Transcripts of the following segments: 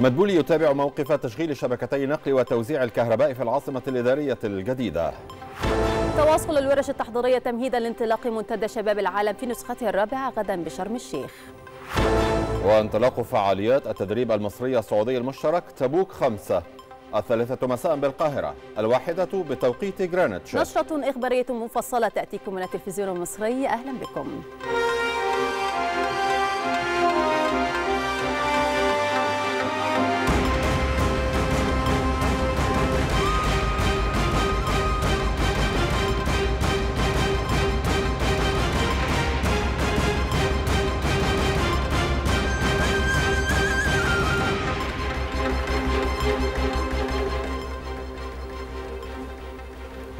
مدبولي يتابع موقف تشغيل شبكتي نقل وتوزيع الكهرباء في العاصمة الإدارية الجديدة تواصل الورش التحضيرية تمهيدا لانطلاق منتدى شباب العالم في نسخته الرابعة غدا بشرم الشيخ وانطلاق فعاليات التدريب المصري السعودي المشترك تبوك خمسة الثالثة مساء بالقاهرة الواحدة بتوقيت جرانيتش نشرة إخبارية مفصلة تأتيكم من التلفزيون المصري أهلا بكم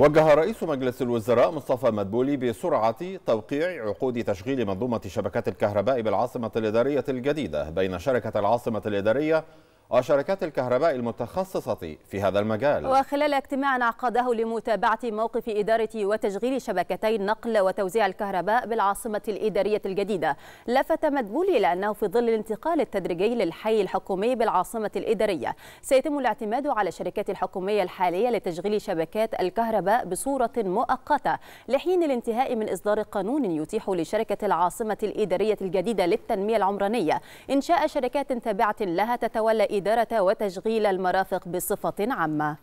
وجه رئيس مجلس الوزراء مصطفى مدبولي بسرعة توقيع عقود تشغيل منظومة شبكات الكهرباء بالعاصمة الإدارية الجديدة بين شركة العاصمة الإدارية وشركات الكهرباء المتخصصة في هذا المجال وخلال اجتماع عقده لمتابعة موقف إدارة وتشغيل شبكتي نقل وتوزيع الكهرباء بالعاصمة الإدارية الجديدة لفت مدبول إلى أنه في ظل الانتقال التدريجي للحي الحكومي بالعاصمة الإدارية سيتم الاعتماد على الشركات الحكومية الحالية لتشغيل شبكات الكهرباء بصورة مؤقتة لحين الانتهاء من إصدار قانون يتيح لشركة العاصمة الإدارية الجديدة للتنمية العمرانية إنشاء شركات تابعة لها تتولى الإدارة وتشغيل المرافق بصفة عامة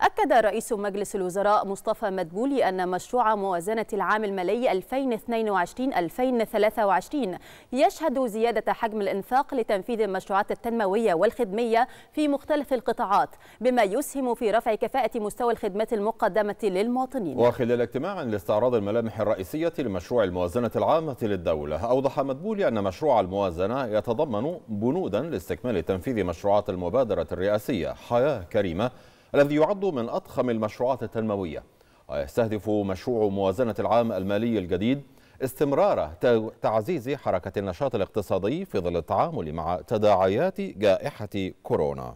أكد رئيس مجلس الوزراء مصطفى مدبولي أن مشروع موازنة العام المالي 2022-2023 يشهد زيادة حجم الإنفاق لتنفيذ المشروعات التنموية والخدمية في مختلف القطاعات بما يسهم في رفع كفاءة مستوى الخدمات المقدمة للمواطنين وخلال اجتماع لاستعراض الملامح الرئيسية لمشروع الموازنة العامة للدولة أوضح مدبولي أن مشروع الموازنة يتضمن بنودا لاستكمال تنفيذ مشروعات المبادرة الرئاسية حياة كريمة الذي يعد من أضخم المشروعات التنموية ويستهدف مشروع موازنة العام المالي الجديد استمرار تعزيز حركة النشاط الاقتصادي في ظل التعامل مع تداعيات جائحة كورونا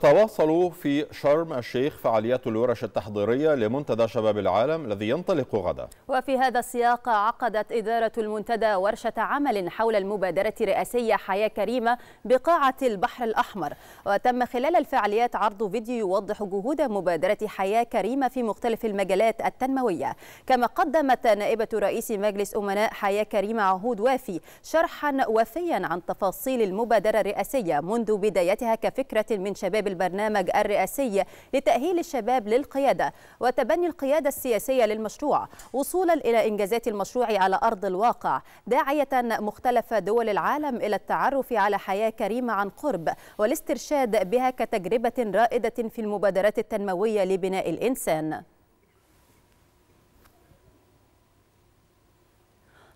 تتواصل في شرم الشيخ فعاليات الورش التحضيرية لمنتدى شباب العالم الذي ينطلق غدا وفي هذا السياق عقدت إدارة المنتدى ورشة عمل حول المبادرة الرئاسية حياة كريمة بقاعة البحر الأحمر وتم خلال الفعاليات عرض فيديو يوضح جهود مبادرة حياة كريمة في مختلف المجالات التنموية كما قدمت نائبة رئيس مجلس أمناء حياة كريمة عهود وافي شرحا وفيا عن تفاصيل المبادرة الرئاسية منذ بدايتها كفكرة من شباب البرنامج الرئاسي لتأهيل الشباب للقيادة وتبني القيادة السياسية للمشروع وصولا إلى إنجازات المشروع على أرض الواقع داعية مختلف دول العالم إلى التعرف على حياة كريمة عن قرب والاسترشاد بها كتجربة رائدة في المبادرات التنموية لبناء الإنسان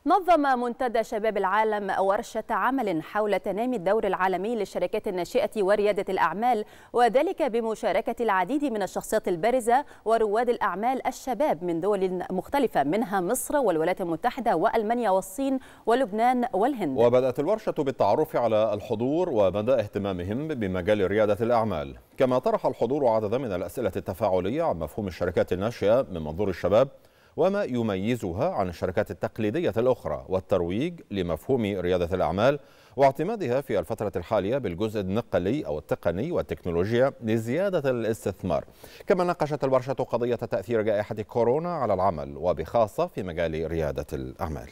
نظم منتدى شباب العالم ورشة عمل حول تنامي الدور العالمي للشركات الناشئة وريادة الأعمال وذلك بمشاركة العديد من الشخصيات البارزة ورواد الأعمال الشباب من دول مختلفة منها مصر والولايات المتحدة وألمانيا والصين ولبنان والهند وبدأت الورشة بالتعرف على الحضور ومدى اهتمامهم بمجال ريادة الأعمال كما طرح الحضور عددا من الأسئلة التفاعلية عن مفهوم الشركات الناشئة من منظور الشباب وما يميزها عن الشركات التقليدية الأخرى والترويج لمفهوم ريادة الأعمال واعتمادها في الفترة الحالية بالجزء النقلي أو التقني والتكنولوجيا لزيادة الاستثمار كما ناقشت الورشة قضية تأثير جائحة كورونا على العمل وبخاصة في مجال ريادة الأعمال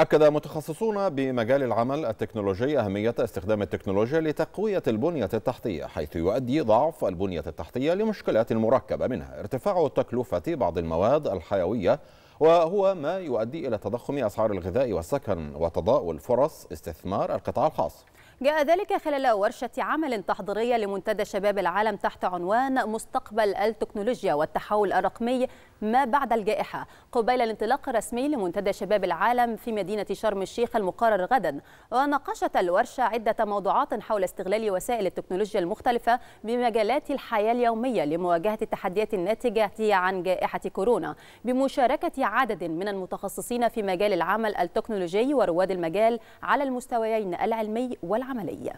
أكد متخصصون بمجال العمل التكنولوجي أهمية استخدام التكنولوجيا لتقوية البنية التحتية حيث يؤدي ضعف البنية التحتية لمشكلات مركبة منها ارتفاع تكلفة بعض المواد الحيوية وهو ما يؤدي إلى تضخم أسعار الغذاء والسكن وتضاؤل فرص استثمار القطاع الخاص جاء ذلك خلال ورشة عمل تحضيرية لمنتدى شباب العالم تحت عنوان مستقبل التكنولوجيا والتحول الرقمي ما بعد الجائحة قبيل الانطلاق الرسمي لمنتدى شباب العالم في مدينة شرم الشيخ المقرر غدا وناقشت الورشة عدة موضوعات حول استغلال وسائل التكنولوجيا المختلفة بمجالات الحياة اليومية لمواجهة التحديات الناتجة عن جائحة كورونا بمشاركة عدد من المتخصصين في مجال العمل التكنولوجي ورواد المجال على المستويين العلمي والعملي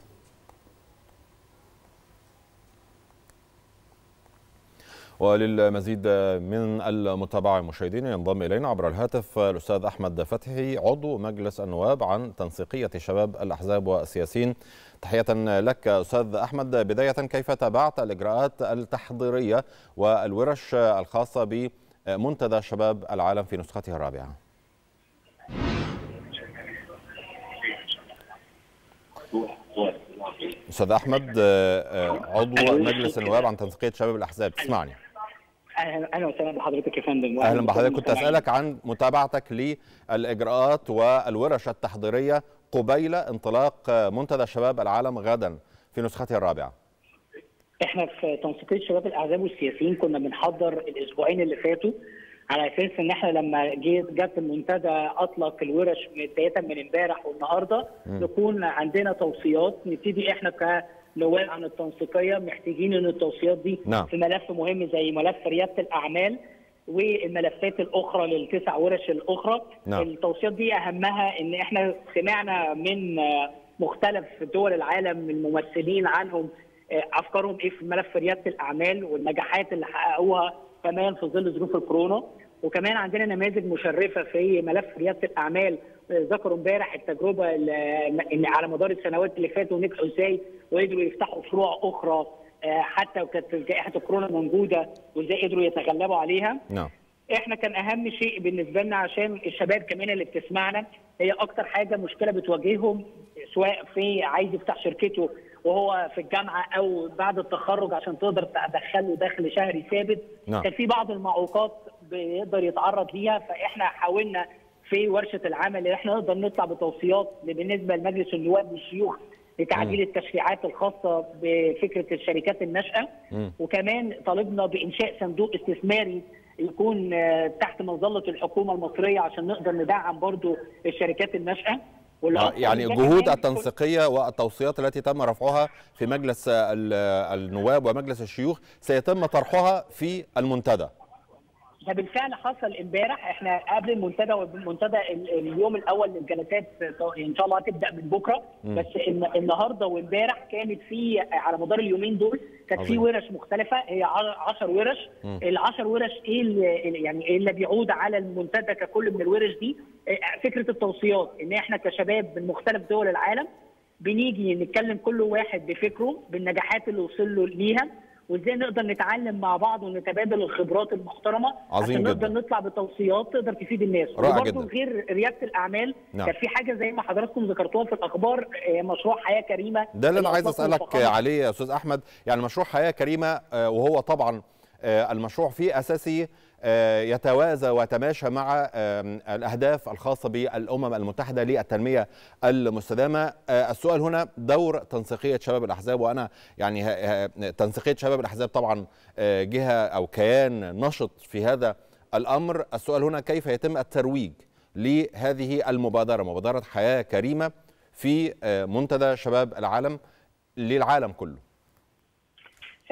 وللمزيد من المتابعة المشاهدين ينضم إلينا عبر الهاتف الأستاذ أحمد فتحي عضو مجلس النواب عن تنسيقية شباب الأحزاب والسياسيين تحية لك أستاذ أحمد بداية كيف تابعت الإجراءات التحضيرية والورش الخاصة بمنتدى شباب العالم في نسختها الرابعة استاذ احمد عضو مجلس النواب عن تنسيقيه شباب الاحزاب تسمعني اهلا وسهلا بحضرتك يا فندم اهلا بحضرتك كنت اسالك عن متابعتك للاجراءات والورش التحضيريه قبيل انطلاق منتدى شباب العالم غدا في نسخته الرابعه احنا في تنسيقيه شباب الاحزاب والسياسيين كنا بنحضر الاسبوعين اللي فاتوا على اساس ان احنا لما جيت جت المنتدى اطلق الورش بدايه من امبارح والنهارده نكون عندنا توصيات نبتدي احنا ك نواب عن التنسيقيه محتاجين ان التوصيات دي نعم. في ملف مهم زي ملف رياده الاعمال والملفات الاخرى للتسع ورش الاخرى نعم. التوصيات دي اهمها ان احنا سمعنا من مختلف دول العالم الممثلين عنهم آه، افكارهم ايه في ملف رياده الاعمال والنجاحات اللي حققوها كمان في ظل ظروف الكورونا وكمان عندنا نماذج مشرفه في ملف رياده الاعمال ذكروا امبارح التجربه اللي على مدار السنوات اللي فاتوا نجحوا ازاي وقدروا يفتحوا فروع اخرى آه، حتى وكانت جائحه الكورونا موجوده وازاي قدروا يتغلبوا عليها. نعم. احنا كان اهم شيء بالنسبه لنا عشان الشباب كمان اللي بتسمعنا هي اكتر حاجه مشكله بتواجههم سواء في عايز يفتح شركته وهو في الجامعه او بعد التخرج عشان تقدر تدخله دخل شهري ثابت نعم. كان في بعض المعوقات بيقدر يتعرض ليها فاحنا حاولنا في ورشه العمل اللي احنا نقدر نطلع بتوصيات بالنسبه لمجلس النواب والشيوخ لتعديل م. التشريعات الخاصه بفكره الشركات الناشئه وكمان طالبنا بانشاء صندوق استثماري يكون آه، تحت مظله الحكومه المصريه عشان نقدر ندعم برضو الشركات الناشئه آه، يعني الجهود التنسيقية والتوصيات التي تم رفعها في مجلس النواب ومجلس الشيوخ سيتم طرحها في المنتدى ده بالفعل حصل امبارح احنا قبل المنتدى والمنتدى اليوم الاول للجلسات يعني ان شاء الله هتبدا من بكره بس النهارده وامبارح كانت في على مدار اليومين دول كانت في ورش مختلفه هي 10 ورش ال 10 ورش ايه اللي يعني ايه اللي بيعود على المنتدى ككل من الورش دي آه، فكره التوصيات ان احنا كشباب من مختلف دول العالم بنيجي نتكلم كل واحد بفكره بالنجاحات اللي وصل له ليها وازاي نقدر نتعلم مع بعض ونتبادل الخبرات المحترمه عظيم عشان نقدر نطلع بتوصيات تقدر تفيد الناس وبرضه غير رياده الاعمال نعم. كان في حاجه زي ما حضراتكم ذكرتوها في الاخبار آه، مشروع حياه كريمه ده اللي انا آه، عايز اسالك عليه يا استاذ احمد يعني مشروع حياه كريمه آه، وهو طبعا آه، المشروع فيه أساسي آه، يتوازى ويتماشى مع الأهداف الخاصة بالأمم المتحدة للتنمية المستدامة آه، السؤال هنا دور تنسيقية شباب الأحزاب وأنا يعني تنسيقية شباب الأحزاب طبعا جهة أو كيان نشط في هذا الأمر السؤال هنا كيف يتم الترويج لهذه المبادرة مبادرة حياة كريمة في منتدى شباب العالم للعالم كله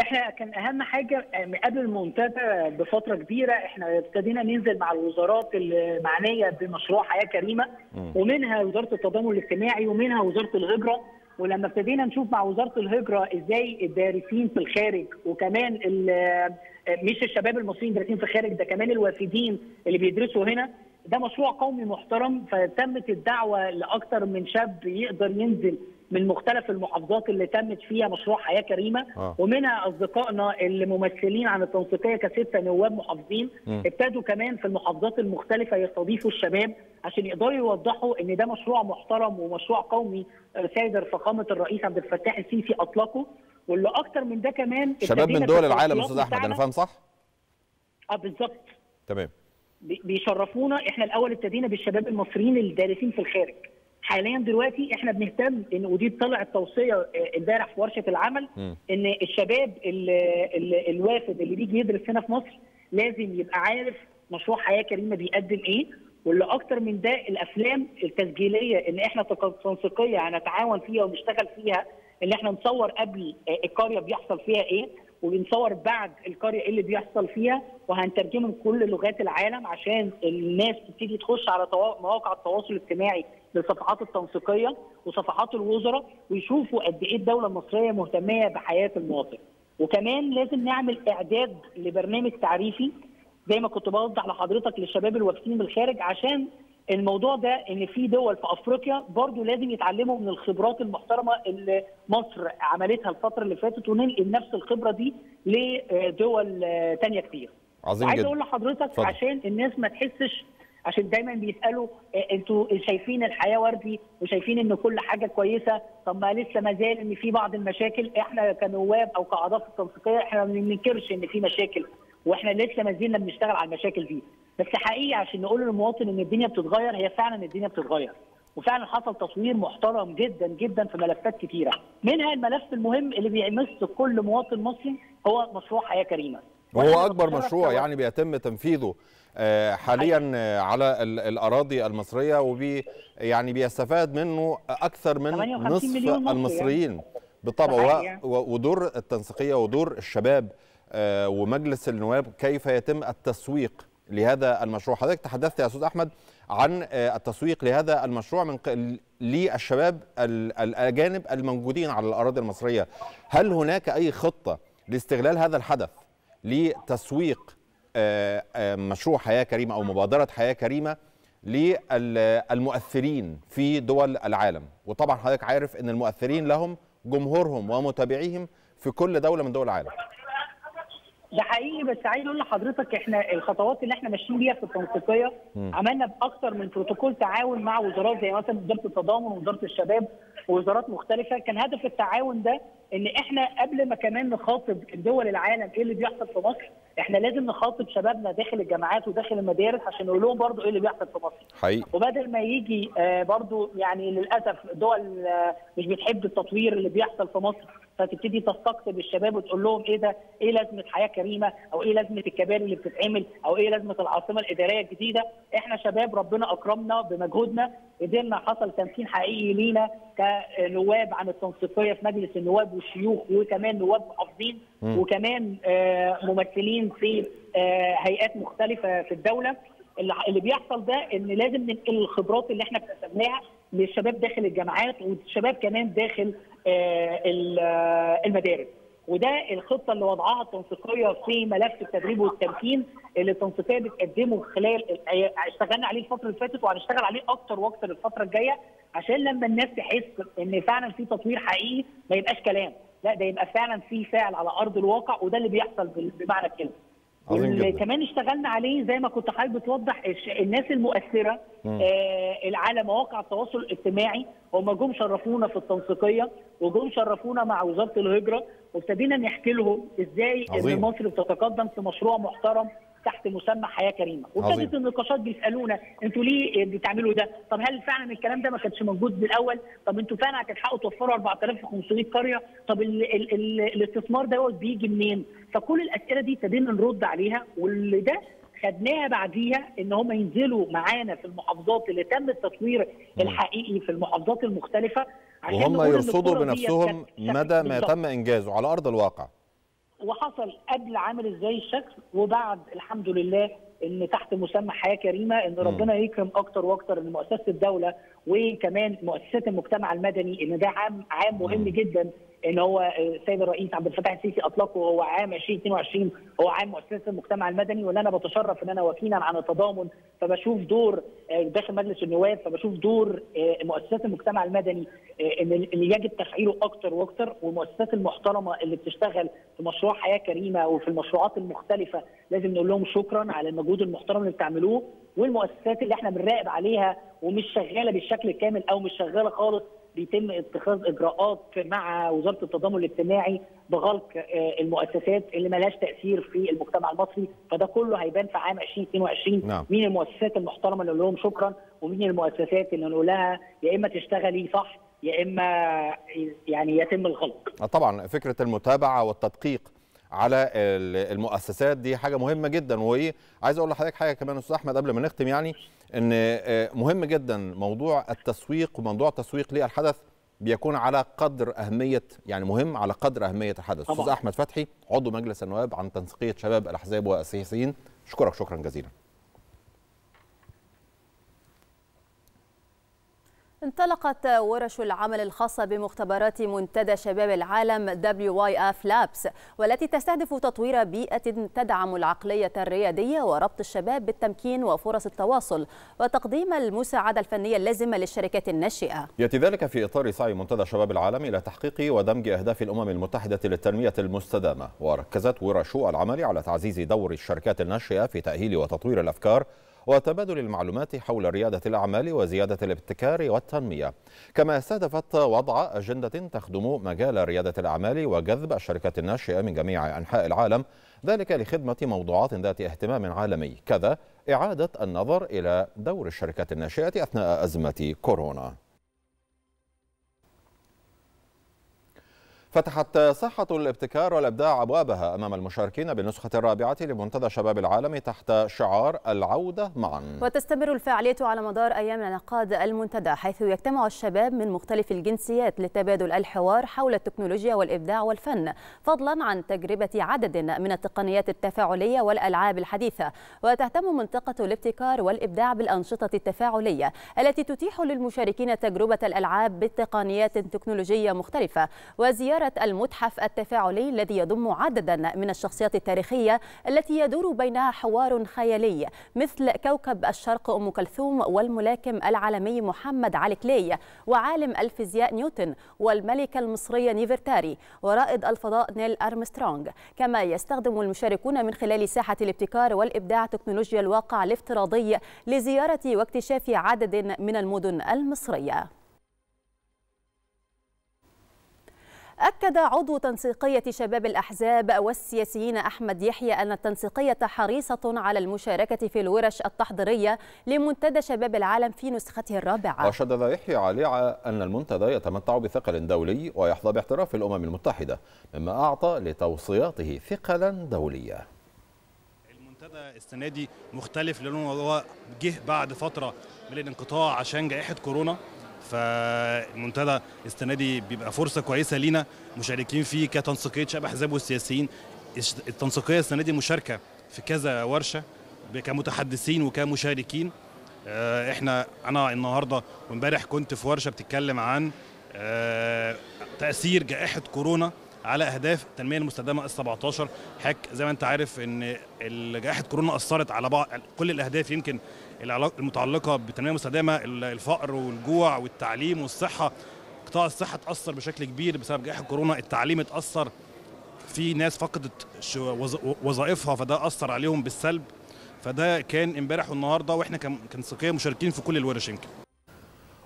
احنا كان اهم حاجه آه، قبل المنتدى بفتره كبيره احنا ابتدينا ننزل مع الوزارات المعنيه بمشروع حياه كريمه ومنها وزاره التضامن الاجتماعي ومنها وزاره الهجره ولما ابتدينا نشوف مع وزاره الهجره ازاي الدارسين في الخارج وكمان آه، مش الشباب المصريين دارسين في الخارج ده كمان الوافدين اللي بيدرسوا هنا ده مشروع قومي محترم فتمت الدعوه لاكثر من شاب يقدر ينزل من مختلف المحافظات اللي تمت فيها مشروع حياه كريمه آه. ومنها اصدقائنا اللي ممثلين عن التنسيقيه كسته نواب محافظين م. ابتدوا كمان في المحافظات المختلفه يستضيفوا الشباب عشان يقدروا يوضحوا ان ده مشروع محترم ومشروع قومي آه، سيد فخامه الرئيس عبد الفتاح السيسي اطلقه واللي اكتر من ده كمان شباب من دول العالم استاذ احمد انا فاهم صح؟ اه بالظبط تمام بيشرفونا احنا الاول ابتدينا بالشباب المصريين اللي دارسين في الخارج حاليا دلوقتي احنا بنهتم ان ودي طلعت توصيه آه، امبارح في ورشه العمل م. ان الشباب الوافد اللي بيجي يدرس هنا في مصر لازم يبقى عارف مشروع حياه كريمه بيقدم ايه واللي اكتر من ده الافلام التسجيليه ان احنا تنسيقيه هنتعاون فيها ونشتغل فيها ان احنا نصور قبل آه، القريه بيحصل فيها ايه وبنصور بعد القريه ايه اللي بيحصل فيها وهنترجمه لكل لغات العالم عشان الناس تبتدي تخش على مواقع التواصل الاجتماعي للصفحات التنسيقيه وصفحات الوزراء ويشوفوا قد ايه الدوله المصريه مهتميه بحياه المواطن. وكمان لازم نعمل اعداد لبرنامج تعريفي زي ما كنت بوضح لحضرتك للشباب الواقفين بالخارج عشان الموضوع ده ان في دول في افريقيا برضو لازم يتعلموا من الخبرات المحترمه اللي مصر عملتها الفتره اللي فاتت وننقل نفس الخبره دي لدول تانية كتير. عظيم جدا. عايز اقول لحضرتك فضل. عشان الناس ما تحسش عشان دايما بيسالوا إيه، انتوا شايفين الحياه وردي وشايفين ان كل حاجه كويسه طب ما لسه ما زال ان في بعض المشاكل احنا كنواب او كاعضاء في التنسيقيه احنا ما بننكرش ان في مشاكل واحنا لسه ما زلنا بنشتغل على المشاكل دي بس حقيقي عشان نقول للمواطن ان الدنيا بتتغير هي فعلا الدنيا بتتغير وفعلا حصل تصوير محترم جدا جدا في ملفات كثيره منها الملف المهم اللي بيمس كل مواطن مصري هو مشروع حياه كريمه وهو اكبر مشروع يعني بيتم تنفيذه آه، حاليا على الاراضي المصريه وبي يعني بيستفاد منه اكثر من نصف المصريين بالطبع ودور التنسيقيه ودور الشباب آه، ومجلس النواب كيف يتم التسويق لهذا المشروع حضرتك تحدثت يا استاذ احمد عن آه، التسويق لهذا المشروع من للشباب الاجانب الموجودين على الاراضي المصريه هل هناك اي خطه لاستغلال هذا الحدث لتسويق آه، آه، مشروع حياه كريمه او نعم. مبادره حياه كريمه للمؤثرين في دول العالم وطبعا حضرتك عارف ان المؤثرين لهم جمهورهم ومتابعيهم في كل دوله من دول العالم ده حقيقي بس عايز اقول لحضرتك احنا الخطوات اللي احنا ماشيين بيها في التنسيقيه عملنا باكثر من بروتوكول تعاون مع وزارات زي مثلا وزاره التضامن ووزاره الشباب ووزارات مختلفه كان هدف التعاون ده ان احنا قبل ما كمان نخاطب دول العالم ايه اللي بيحصل في مصر احنا لازم نخاطب شبابنا داخل الجامعات وداخل المدارس عشان نقول لهم برضه ايه اللي بيحصل في مصر حي. وبدل ما يجي آه، برضه يعني للاسف دول آه، مش بتحب التطوير اللي بيحصل في مصر فتبتدي تستقطب الشباب وتقول لهم ايه ده؟ ايه لازمه حياه كريمه؟ او ايه لازمه الكباري اللي بتتعمل؟ او ايه لازمه العاصمه الاداريه الجديده؟ احنا شباب ربنا اكرمنا بمجهودنا قدرنا حصل تمكين حقيقي لينا كنواب عن التنسيقيه في مجلس النواب والشيوخ وكمان نواب محافظين وكمان آه، ممثلين في آه، هيئات مختلفه في الدوله اللي بيحصل ده ان لازم ننقل الخبرات اللي احنا اكتسبناها للشباب داخل الجامعات والشباب كمان داخل آه، آه، المدارس وده الخطه اللي وضعها التنسيقيه في ملف التدريب والتمكين اللي التنسيقيه بتقدمه خلال اشتغلنا عليه الفتره اللي فاتت وهنشتغل عليه اكتر واكتر الفتره الجايه عشان لما الناس تحس ان فعلا في تطوير حقيقي ما يبقاش كلام لا ده يبقى فعلا في فعل على ارض الواقع وده اللي بيحصل بمعنى الكلمه اللي كمان اشتغلنا عليه زي ما كنت حضرتك بتوضح الناس المؤثره آه على مواقع التواصل الاجتماعي هم جم شرفونا في التنسيقيه وجم شرفونا مع وزاره الهجره وابتدينا نحكي لهم ازاي ان مصر بتتقدم في مشروع محترم تحت مسمى حياه كريمه وابتدت النقاشات بيسالونا انتوا ليه بتعملوا ده طب هل فعلا الكلام ده ما كانش موجود من الاول طب انتوا فعلا هتلحقوا توفروا 4500 قريه طب الـ الـ الـ الاستثمار دوت بيجي منين فكل الاسئله دي ابتدينا نرد عليها واللي ده خدناها بعديها ان هم ينزلوا معانا في المحافظات اللي تم التطوير الحقيقي في المحافظات المختلفه عشان وهم يرصدوا بنفسهم مدى ما تم انجازه على ارض الواقع وحصل قبل عامل ازاي الشكل وبعد الحمد لله ان تحت مسمى حياه كريمه ان ربنا يكرم اكتر واكتر ان مؤسسه الدوله وكمان مؤسسات المجتمع المدني ان ده عام عام مهم جدا ان هو آه، السيد الرئيس عبد الفتاح السيسي اطلقه هو عام 2022 هو عام مؤسسه المجتمع المدني وان انا بتشرف ان انا وكيلا عن التضامن فبشوف دور آه، داخل مجلس النواب فبشوف دور آه، مؤسسات المجتمع المدني ان اللي يجب تفعيله اكثر واكثر والمؤسسات المحترمه اللي بتشتغل في مشروع حياه كريمه وفي المشروعات المختلفه لازم نقول لهم شكرا على المجهود المحترم اللي بتعملوه والمؤسسات اللي احنا بنراقب عليها ومش شغاله بالشكل الكامل او مش شغاله خالص بيتم اتخاذ اجراءات مع وزاره التضامن الاجتماعي بغلق آه، المؤسسات اللي لهاش تاثير في المجتمع المصري فده كله هيبان في عام 2022 نعم. مين المؤسسات المحترمه اللي نقول لهم شكرا ومين المؤسسات اللي نقول لها يا اما تشتغلي صح يا اما يعني يتم الغلق آه، طبعا فكره المتابعه والتدقيق على المؤسسات دي حاجه مهمه جدا وعايز اقول لحضرتك حاجه كمان استاذ احمد قبل ما نختم يعني ان آه، مهم جدا موضوع التسويق وموضوع تسويق للحدث بيكون على قدر اهميه يعني مهم على قدر اهميه الحدث استاذ احمد فتحي عضو مجلس النواب عن تنسيقيه شباب الاحزاب والسياسيين اشكرك شكرا جزيلا انطلقت ورش العمل الخاصة بمختبرات منتدى شباب العالم WYF Labs والتي تستهدف تطوير بيئة تدعم العقلية الريادية وربط الشباب بالتمكين وفرص التواصل وتقديم المساعدة الفنية اللازمة للشركات الناشئة يأتي ذلك في إطار سعي منتدى شباب العالم إلى تحقيق ودمج أهداف الأمم المتحدة للتنمية المستدامة وركزت ورش العمل على تعزيز دور الشركات الناشئة في تأهيل وتطوير الأفكار وتبادل المعلومات حول ريادة الأعمال وزيادة الابتكار والتنمية كما استهدفت وضع أجندة تخدم مجال ريادة الأعمال وجذب الشركات الناشئة من جميع أنحاء العالم ذلك لخدمة موضوعات ذات اهتمام عالمي كذا إعادة النظر إلى دور الشركات الناشئة أثناء أزمة كورونا فتحت صحة الابتكار والإبداع أبوابها أمام المشاركين بالنسخة الرابعة لمنتدى شباب العالم تحت شعار العودة معا وتستمر الفعالية على مدار أيام انعقاد المنتدى حيث يجتمع الشباب من مختلف الجنسيات لتبادل الحوار حول التكنولوجيا والإبداع والفن فضلا عن تجربة عدد من التقنيات التفاعلية والألعاب الحديثة وتهتم منطقة الابتكار والإبداع بالأنشطة التفاعلية التي تتيح للمشاركين تجربة الألعاب بتقنيات تكنولوجية مختلفة وزيارة زيارة المتحف التفاعلي الذي يضم عددا من الشخصيات التاريخية التي يدور بينها حوار خيالي مثل كوكب الشرق أم كلثوم والملاكم العالمي محمد علي كلي وعالم الفيزياء نيوتن والملكة المصرية نيفرتاري ورائد الفضاء نيل أرمسترونغ كما يستخدم المشاركون من خلال ساحة الابتكار والإبداع تكنولوجيا الواقع الافتراضي لزيارة واكتشاف عدد من المدن المصرية أكد عضو تنسيقية شباب الأحزاب والسياسيين أحمد يحيى أن التنسيقية حريصة على المشاركة في الورش التحضيرية لمنتدى شباب العالم في نسخته الرابعة وشدد يحيى علي أن المنتدى يتمتع بثقل دولي ويحظى باحتراف الأمم المتحدة مما أعطى لتوصياته ثقلا دوليا المنتدى السنه دي مختلف لانه هو جه بعد فتره من الانقطاع عشان جائحه كورونا فالمنتدى السنه دي بيبقى فرصه كويسه لينا مشاركين فيه كتنسيقيه شباب احزاب والسياسيين التنسيقيه السنه دي مشاركه في كذا ورشه كمتحدثين وكمشاركين آه، احنا انا النهارده وامبارح كنت في ورشه بتتكلم عن آه، تاثير جائحه كورونا على اهداف التنميه المستدامه ال 17 حك زي ما انت عارف ان جائحه كورونا اثرت على بعض كل الاهداف يمكن المتعلقه بالتنميه المستدامه الفقر والجوع والتعليم والصحه قطاع الصحه اتاثر بشكل كبير بسبب جائحه كورونا التعليم اتاثر في ناس فقدت وظائفها فده اثر عليهم بالسلب فده كان امبارح والنهارده واحنا كان كان مشاركين في كل الورش يمكن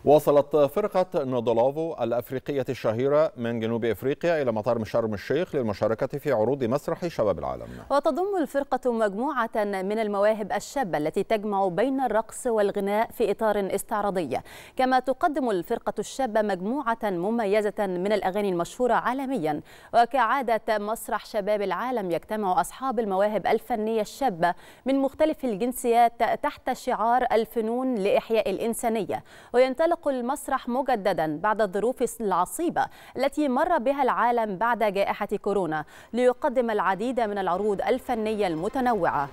وصلت فرقة نودولوفو الأفريقية الشهيرة من جنوب إفريقيا إلى مطار شرم الشيخ للمشاركة في عروض مسرح شباب العالم وتضم الفرقة مجموعة من المواهب الشابة التي تجمع بين الرقص والغناء في إطار استعراضي كما تقدم الفرقة الشابة مجموعة مميزة من الأغاني المشهورة عالميا وكعادة مسرح شباب العالم يجتمع أصحاب المواهب الفنية الشابة من مختلف الجنسيات تحت شعار الفنون لإحياء الإنسانية وينطلق يغلق المسرح مجددا بعد الظروف العصيبة التي مر بها العالم بعد جائحة كورونا ليقدم العديد من العروض الفنية المتنوعة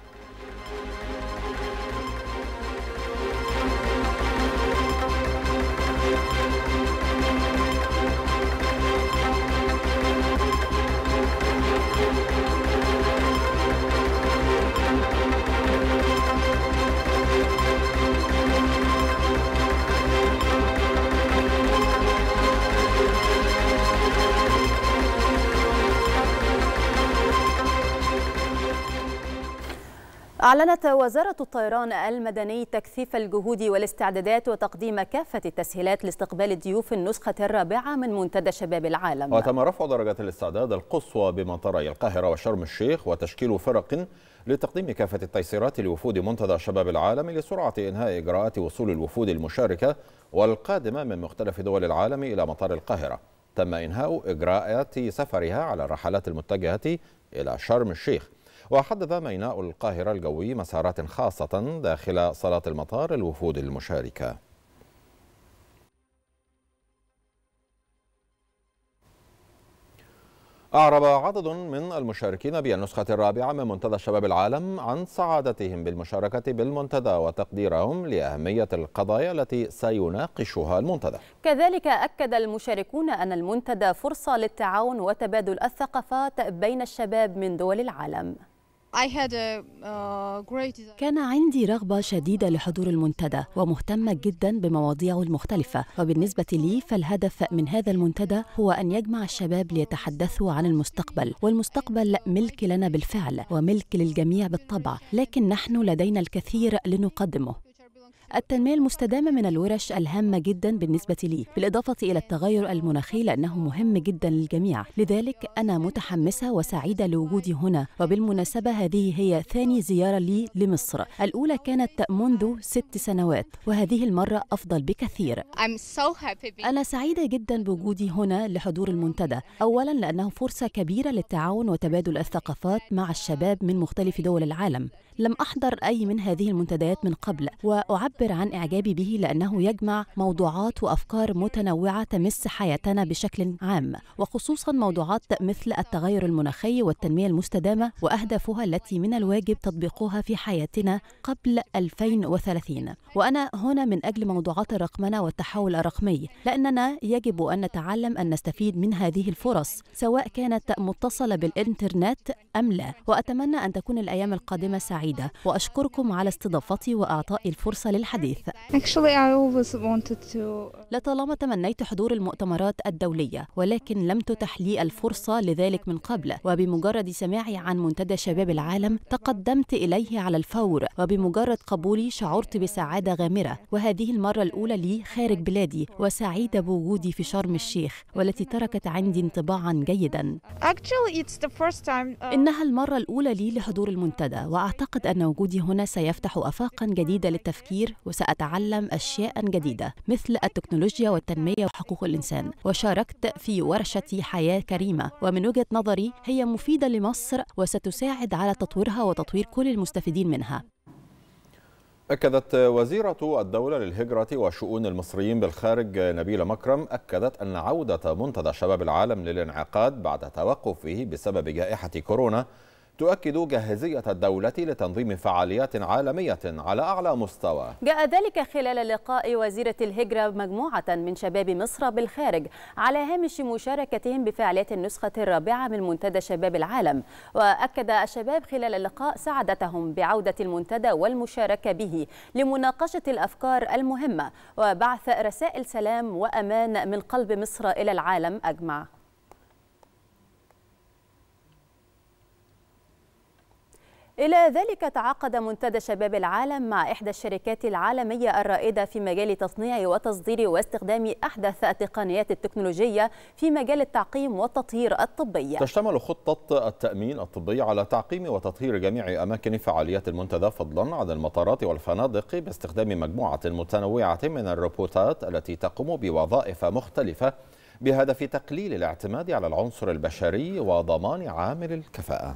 أعلنت وزارة الطيران المدني تكثيف الجهود والاستعدادات وتقديم كافة التسهيلات لاستقبال ضيوف النسخة الرابعة من منتدى شباب العالم وتم رفع درجات الاستعداد القصوى بمطاري القاهرة وشرم الشيخ وتشكيل فرق لتقديم كافة التيسيرات لوفود منتدى شباب العالم لسرعة إنهاء إجراءات وصول الوفود المشاركة والقادمة من مختلف دول العالم إلى مطار القاهرة تم إنهاء إجراءات سفرها على الرحلات المتجهة إلى شرم الشيخ وحدد ميناء القاهرة الجوي مسارات خاصة داخل صلاة المطار الوفود المشاركة أعرب عدد من المشاركين بالنسخة الرابعة من منتدى شباب العالم عن سعادتهم بالمشاركة بالمنتدى وتقديرهم لأهمية القضايا التي سيناقشها المنتدى كذلك أكد المشاركون أن المنتدى فرصة للتعاون وتبادل الثقافات بين الشباب من دول العالم Uh, كان عندي رغبة شديدة لحضور المنتدى ومهتمة جدا بمواضيعه المختلفة وبالنسبة لي فالهدف من هذا المنتدى هو أن يجمع الشباب ليتحدثوا عن المستقبل والمستقبل ملك لنا بالفعل وملك للجميع بالطبع لكن نحن لدينا الكثير لنقدمه التنمية المستدامة من الورش الهامة جدا بالنسبة لي بالإضافة إلى التغير المناخي لأنه مهم جدا للجميع لذلك أنا متحمسة وسعيدة لوجودي هنا وبالمناسبة هذه هي ثاني زيارة لي لمصر الأولى كانت منذ ست سنوات وهذه المرة أفضل بكثير أنا سعيدة جدا بوجودي هنا لحضور المنتدى أولا لأنه فرصة كبيرة للتعاون وتبادل الثقافات مع الشباب من مختلف دول العالم لم أحضر أي من هذه المنتديات من قبل وأعبر أعبر عن إعجابي به لأنه يجمع موضوعات وأفكار متنوعة تمس حياتنا بشكل عام وخصوصا موضوعات مثل التغير المناخي والتنمية المستدامة وأهدافها التي من الواجب تطبيقها في حياتنا قبل 2030 وأنا هنا من أجل موضوعات الرقمنة والتحول الرقمي لأننا يجب أن نتعلم أن نستفيد من هذه الفرص سواء كانت متصلة بالإنترنت أم لا وأتمنى أن تكون الأيام القادمة سعيدة وأشكركم على استضافتي وأعطائي الفرصة للحديث الحديث لطالما تمنيت حضور المؤتمرات الدولية ولكن لم تتح لي الفرصة لذلك من قبل وبمجرد سماعي عن منتدى شباب العالم تقدمت إليه على الفور وبمجرد قبولي شعرت بسعادة غامرة وهذه المرة الأولى لي خارج بلادي وسعيدة بوجودي في شرم الشيخ والتي تركت عندي انطباعا جيدا uh, إنها المرة الأولى لي لحضور المنتدى وأعتقد أن وجودي هنا سيفتح آفاقا جديدة للتفكير وسأتعلم أشياء جديدة مثل التكنولوجيا والتنمية وحقوق الإنسان وشاركت في ورشة حياة كريمة ومن وجهة نظري هي مفيدة لمصر وستساعد على تطويرها وتطوير كل المستفيدين منها أكدت وزيرة الدولة للهجرة وشؤون المصريين بالخارج نبيلة مكرم أكدت أن عودة منتدى شباب العالم للانعقاد بعد توقفه بسبب جائحة كورونا تؤكد جاهزية الدولة لتنظيم فعاليات عالمية على أعلى مستوى جاء ذلك خلال لقاء وزيرة الهجرة مجموعة من شباب مصر بالخارج على هامش مشاركتهم بفعاليات النسخة الرابعة من منتدى شباب العالم وأكد الشباب خلال اللقاء سعادتهم بعودة المنتدى والمشاركة به لمناقشة الأفكار المهمة وبعث رسائل سلام وأمان من قلب مصر إلى العالم أجمع إلى ذلك تعاقد منتدى شباب العالم مع إحدى الشركات العالمية الرائدة في مجال تصنيع وتصدير واستخدام أحدث التقنيات التكنولوجية في مجال التعقيم والتطهير الطبي. تشتمل خطة التأمين الطبي على تعقيم وتطهير جميع أماكن فعاليات المنتدى فضلا عن المطارات والفنادق باستخدام مجموعة متنوعة من الروبوتات التي تقوم بوظائف مختلفة بهدف تقليل الاعتماد على العنصر البشري وضمان عامل الكفاءة.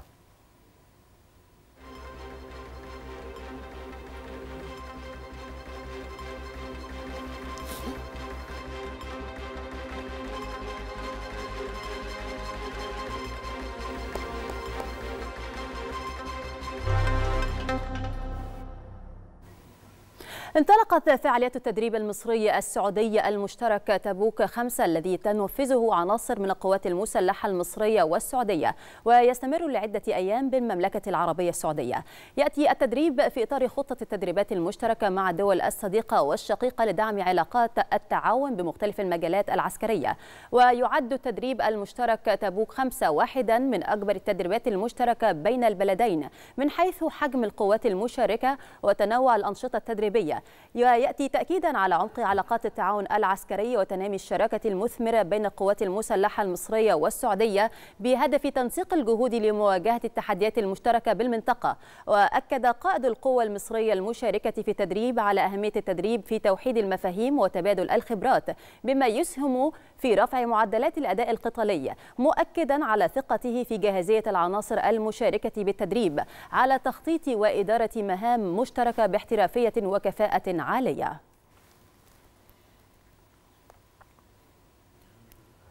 انطلقت فعاليات التدريب المصري السعودي المشترك تبوك خمسة الذي تنفذه عناصر من القوات المسلحة المصرية والسعودية ويستمر لعدة أيام بالمملكة العربية السعودية يأتي التدريب في إطار خطة التدريبات المشتركة مع الدول الصديقة والشقيقة لدعم علاقات التعاون بمختلف المجالات العسكرية ويعد التدريب المشترك تبوك خمسة واحدا من أكبر التدريبات المشتركة بين البلدين من حيث حجم القوات المشاركة وتنوع الأنشطة التدريبية ويأتي تأكيدا على عمق علاقات التعاون العسكري وتنامي الشراكة المثمرة بين القوات المسلحة المصرية والسعودية بهدف تنسيق الجهود لمواجهة التحديات المشتركة بالمنطقة وأكد قائد القوة المصرية المشاركة في التدريب على أهمية التدريب في توحيد المفاهيم وتبادل الخبرات بما يسهم في رفع معدلات الأداء القتالي مؤكدا على ثقته في جاهزية العناصر المشاركة بالتدريب على تخطيط وإدارة مهام مشتركة باحترافية وكفاءة كفاءة عالية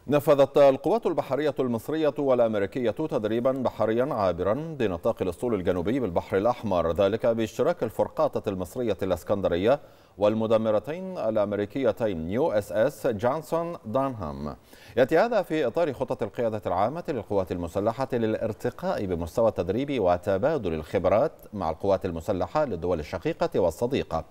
نفذت القوات البحرية المصرية والأمريكية تدريبا بحريا عابرا بنطاق الأسطول الجنوبي بالبحر الأحمر ذلك باشتراك الفرقاطة المصرية الإسكندرية والمدمرتين الأمريكيتين يو اس اس جانسون دانهام يأتي هذا في إطار خطة القيادة العامة للقوات المسلحة للارتقاء بمستوى التدريب وتبادل الخبرات مع القوات المسلحة للدول الشقيقة والصديقة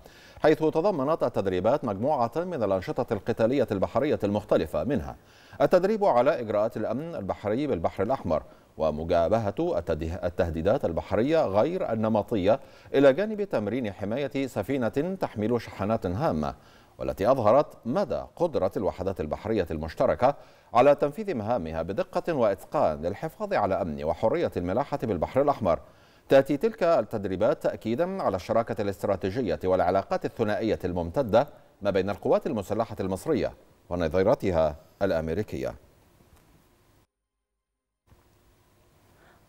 حيث تضمنت التدريبات مجموعة من الأنشطة القتالية البحرية المختلفة منها التدريب على إجراءات الأمن البحري بالبحر الأحمر ومجابهة التهديدات البحرية غير النمطية إلى جانب تمرين حماية سفينة تحمل شحنات هامة والتي أظهرت مدى قدرة الوحدات البحرية المشتركة على تنفيذ مهامها بدقة وإتقان للحفاظ على أمن وحرية الملاحة بالبحر الأحمر تأتي تلك التدريبات تأكيدا على الشراكة الاستراتيجية والعلاقات الثنائية الممتدة ما بين القوات المسلحة المصرية ونظيرتها الأمريكية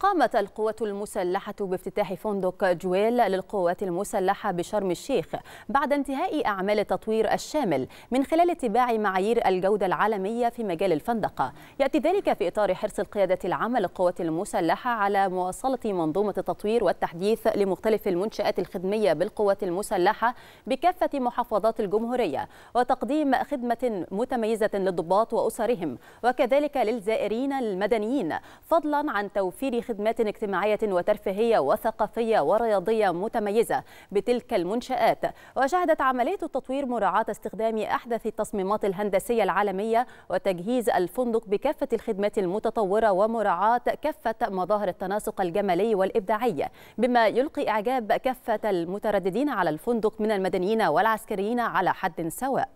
قامت القوات المسلحة بافتتاح فندق جويل للقوات المسلحة بشرم الشيخ بعد انتهاء أعمال التطوير الشامل من خلال اتباع معايير الجودة العالمية في مجال الفندقة يأتي ذلك في إطار حرص القيادة العامة للقوات المسلحة على مواصلة منظومة التطوير والتحديث لمختلف المنشآت الخدمية بالقوات المسلحة بكافة محافظات الجمهورية وتقديم خدمة متميزة للضباط وأسرهم وكذلك للزائرين المدنيين فضلا عن توفير خدمات اجتماعية وترفيهية وثقافية ورياضية متميزة بتلك المنشآت وشهدت عملية التطوير مراعاة استخدام أحدث التصميمات الهندسية العالمية وتجهيز الفندق بكافة الخدمات المتطورة ومراعاة كافة مظاهر التناسق الجمالي والإبداعي بما يلقي إعجاب كافة المترددين على الفندق من المدنيين والعسكريين على حد سواء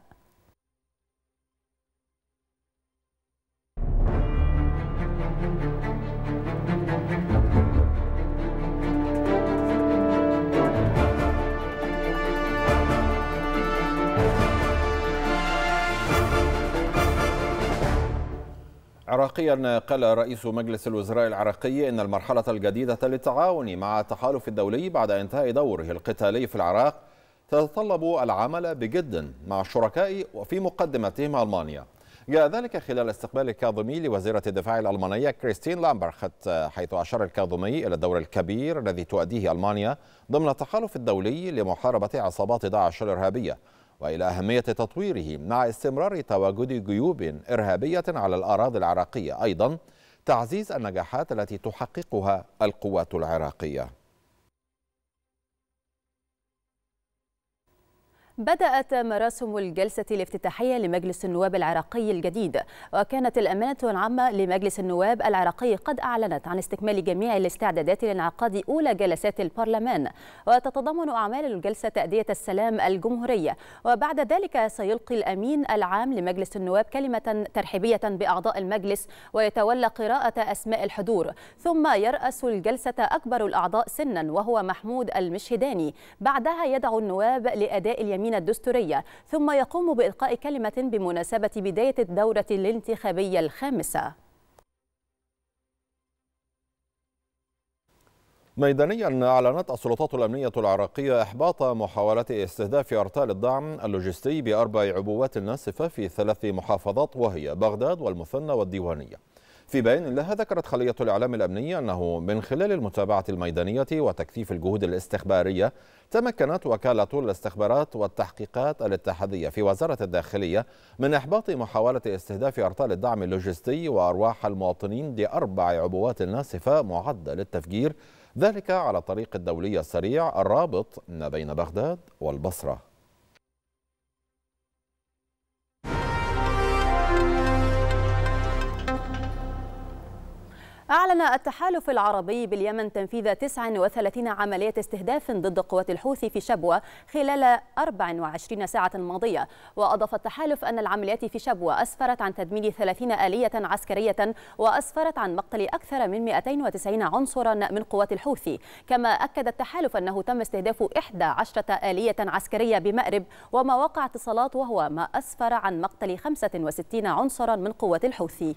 عراقيا قال رئيس مجلس الوزراء العراقي ان المرحله الجديده للتعاون مع التحالف الدولي بعد انتهاء دوره القتالي في العراق تتطلب العمل بجد مع الشركاء وفي مقدمتهم المانيا. جاء ذلك خلال استقبال الكاظمي لوزيره الدفاع الالمانيه كريستين لامبرخت حيث اشار الكاظمي الى الدور الكبير الذي تؤديه المانيا ضمن التحالف الدولي لمحاربه عصابات داعش الارهابيه وإلى أهمية تطويره مع استمرار تواجد جيوب إرهابية على الأراضي العراقية أيضا تعزيز النجاحات التي تحققها القوات العراقيه بدأت مراسم الجلسة الافتتاحية لمجلس النواب العراقي الجديد وكانت الأمانة العامة لمجلس النواب العراقي قد أعلنت عن استكمال جميع الاستعدادات لانعقاد أولى جلسات البرلمان وتتضمن أعمال الجلسة تأدية السلام الجمهورية وبعد ذلك سيلقي الأمين العام لمجلس النواب كلمة ترحيبية بأعضاء المجلس ويتولى قراءة أسماء الحضور ثم يرأس الجلسة أكبر الأعضاء سنا وهو محمود المشهداني بعدها يدعو النواب لأداء اليمين القوانين الدستورية ثم يقوم بإلقاء كلمة بمناسبة بداية الدورة الانتخابية الخامسة ميدانيا أعلنت السلطات الأمنية العراقية إحباط محاولات استهداف أرتال الدعم اللوجستي بأربع عبوات ناسفة في ثلاث محافظات وهي بغداد والمثنى والديوانية في بيان لها ذكرت خلية الإعلام الأمني أنه من خلال المتابعة الميدانية وتكثيف الجهود الاستخبارية تمكنت وكالة الاستخبارات والتحقيقات الاتحادية في وزارة الداخلية من إحباط محاولة استهداف أرطال الدعم اللوجستي وأرواح المواطنين لأربع عبوات ناسفة معدة للتفجير ذلك على الطريق الدولي السريع الرابط ما بين بغداد والبصرة أعلن التحالف العربي باليمن تنفيذ 39 عملية استهداف ضد قوات الحوثي في شبوة خلال 24 ساعة ماضية وأضاف التحالف أن العمليات في شبوة أسفرت عن تدمير 30 آلية عسكرية وأسفرت عن مقتل أكثر من 290 عنصرا من قوات الحوثي كما أكد التحالف أنه تم استهداف 11 آلية عسكرية بمأرب ومواقع اتصالات وهو ما أسفر عن مقتل 65 عنصرا من قوات الحوثي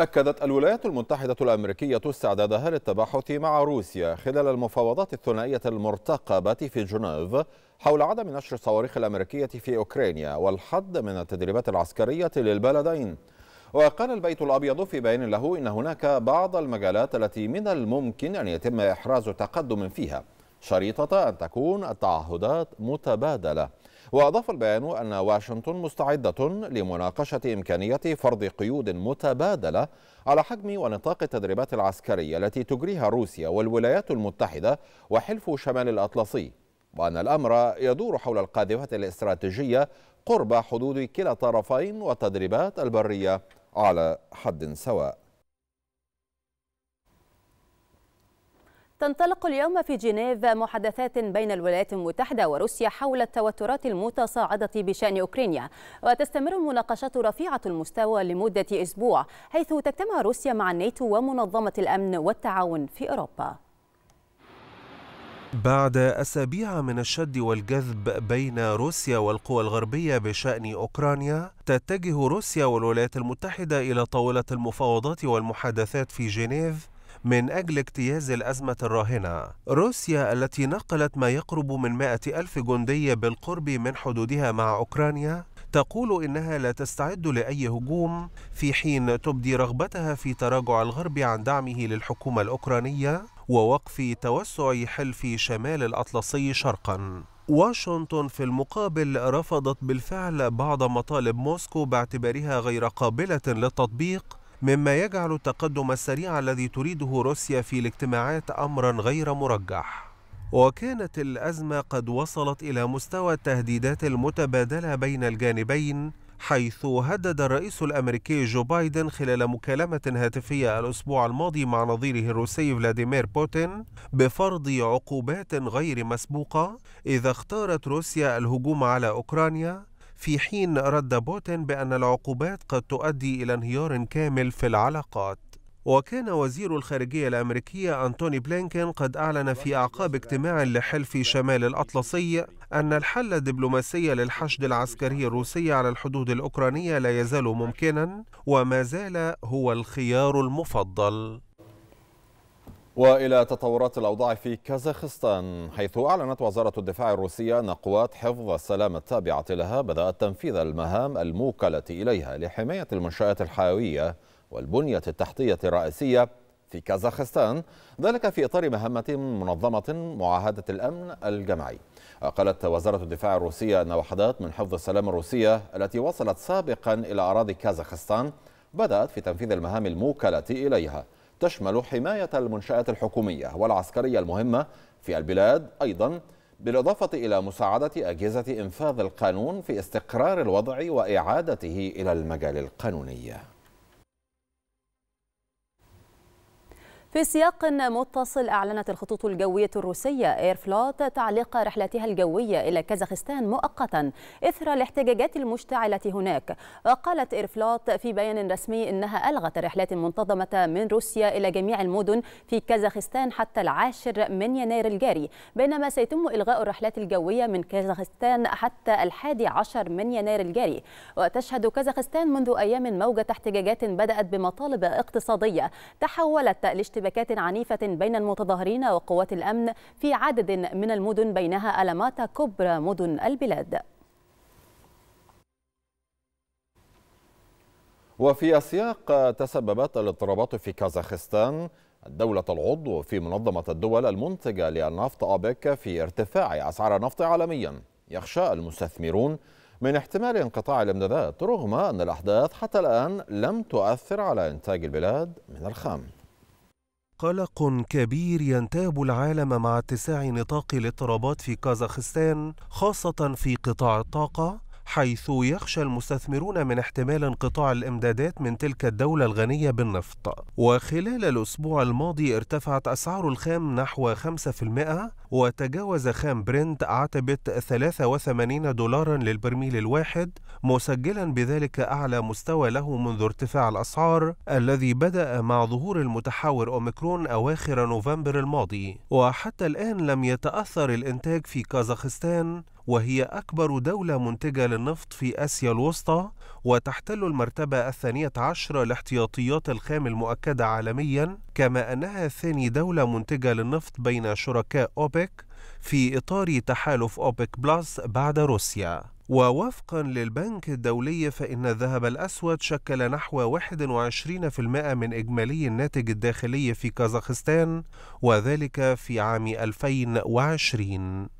أكدت الولايات المتحدة الأمريكية استعدادها للتباحث مع روسيا خلال المفاوضات الثنائية المرتقبة في جنيف حول عدم نشر الصواريخ الأمريكية في أوكرانيا والحد من التدريبات العسكرية للبلدين وقال البيت الأبيض في بيان له إن هناك بعض المجالات التي من الممكن أن يتم إحراز تقدم فيها شريطة أن تكون التعهدات متبادلة وأضاف البيان أن واشنطن مستعدة لمناقشة إمكانية فرض قيود متبادلة على حجم ونطاق التدريبات العسكرية التي تجريها روسيا والولايات المتحدة وحلف شمال الأطلسي وأن الأمر يدور حول القاذفة الاستراتيجية قرب حدود كلا الطرفين والتدريبات البرية على حد سواء تنطلق اليوم في جنيف محادثات بين الولايات المتحدة وروسيا حول التوترات المتصاعدة بشأن أوكرانيا وتستمر المناقشات رفيعة المستوى لمدة أسبوع حيث تجتمع روسيا مع الناتو ومنظمة الأمن والتعاون في أوروبا بعد أسابيع من الشد والجذب بين روسيا والقوى الغربية بشأن أوكرانيا تتجه روسيا والولايات المتحدة إلى طاولة المفاوضات والمحادثات في جنيف من أجل اجتياز الأزمة الراهنة روسيا التي نقلت ما يقرب من مائة ألف جندي بالقرب من حدودها مع أوكرانيا تقول إنها لا تستعد لأي هجوم في حين تبدي رغبتها في تراجع الغرب عن دعمه للحكومة الأوكرانية ووقف توسع حلف شمال الأطلسي شرقاً واشنطن في المقابل رفضت بالفعل بعض مطالب موسكو باعتبارها غير قابلة للتطبيق مما يجعل التقدم السريع الذي تريده روسيا في الاجتماعات أمرا غير مرجح وكانت الأزمة قد وصلت إلى مستوى التهديدات المتبادلة بين الجانبين حيث هدد الرئيس الأمريكي جو بايدن خلال مكالمة هاتفية الأسبوع الماضي مع نظيره الروسي فلاديمير بوتين بفرض عقوبات غير مسبوقة إذا اختارت روسيا الهجوم على أوكرانيا في حين رد بوتين بأن العقوبات قد تؤدي إلى انهيار كامل في العلاقات وكان وزير الخارجية الأمريكية أنتوني بلينكين قد أعلن في أعقاب اجتماع لحلف شمال الأطلسي أن الحل الدبلوماسي للحشد العسكري الروسي على الحدود الأوكرانية لا يزال ممكنا وما زال هو الخيار المفضل وإلى تطورات الأوضاع في كازاخستان حيث أعلنت وزارة الدفاع الروسية أن قوات حفظ السلام التابعة لها بدأت تنفيذ المهام الموكلة إليها لحماية المنشآت الحيوية والبنية التحتية الرئيسية في كازاخستان ذلك في إطار مهمة منظمة معاهدة الأمن الجمعي قالت وزارة الدفاع الروسية أن وحدات من حفظ السلام الروسية التي وصلت سابقا إلى أراضي كازاخستان بدأت في تنفيذ المهام الموكلة إليها تشمل حماية المنشآت الحكومية والعسكرية المهمة في البلاد أيضا بالإضافة إلى مساعدة أجهزة إنفاذ القانون في استقرار الوضع وإعادته إلى المجال القانوني في سياق متصل أعلنت الخطوط الجوية الروسية إيرفلوت تعليق رحلتها الجوية إلى كازاخستان مؤقتا إثر الاحتجاجات المشتعلة هناك إير إيرفلوت في بيان رسمي إنها ألغت الرحلات المنتظمة من روسيا إلى جميع المدن في كازاخستان حتى العاشر من يناير الجاري بينما سيتم إلغاء الرحلات الجوية من كازاخستان حتى الحادي عشر من يناير الجاري وتشهد كازاخستان منذ أيام موجة احتجاجات بدأت بمطالب اقتصادية تحولت لاشتباك اشتباكات عنيفة بين المتظاهرين وقوات الأمن في عدد من المدن بينها ألماتا كبرى مدن البلاد وفي السياق تسببت الاضطرابات في كازاخستان الدولة العضو في منظمة الدول المنتجة للنفط أوبك في ارتفاع أسعار النفط عالميا يخشى المستثمرون من احتمال انقطاع الامدادات رغم أن الأحداث حتى الآن لم تؤثر على إنتاج البلاد من الخام قلق كبير ينتاب العالم مع اتساع نطاق الاضطرابات في كازاخستان خاصة في قطاع الطاقة حيث يخشى المستثمرون من احتمال انقطاع الامدادات من تلك الدولة الغنية بالنفط وخلال الأسبوع الماضي ارتفعت أسعار الخام نحو 5% وتجاوز خام برنت عتبة 83 دولارا للبرميل الواحد مسجلا بذلك أعلى مستوى له منذ ارتفاع الأسعار الذي بدأ مع ظهور المتحور أوميكرون أواخر نوفمبر الماضي وحتى الآن لم يتأثر الإنتاج في كازاخستان وهي أكبر دولة منتجة للنفط في آسيا الوسطى وتحتل المرتبة الثانية عشر لاحتياطيات الخام المؤكدة عالميا كما أنها ثاني دولة منتجة للنفط بين شركاء أوبك في إطار تحالف أوبك بلس بعد روسيا ووفقا للبنك الدولي فإن الذهب الأسود شكل نحو 21% من إجمالي الناتج الداخلي في كازاخستان وذلك في عام 2020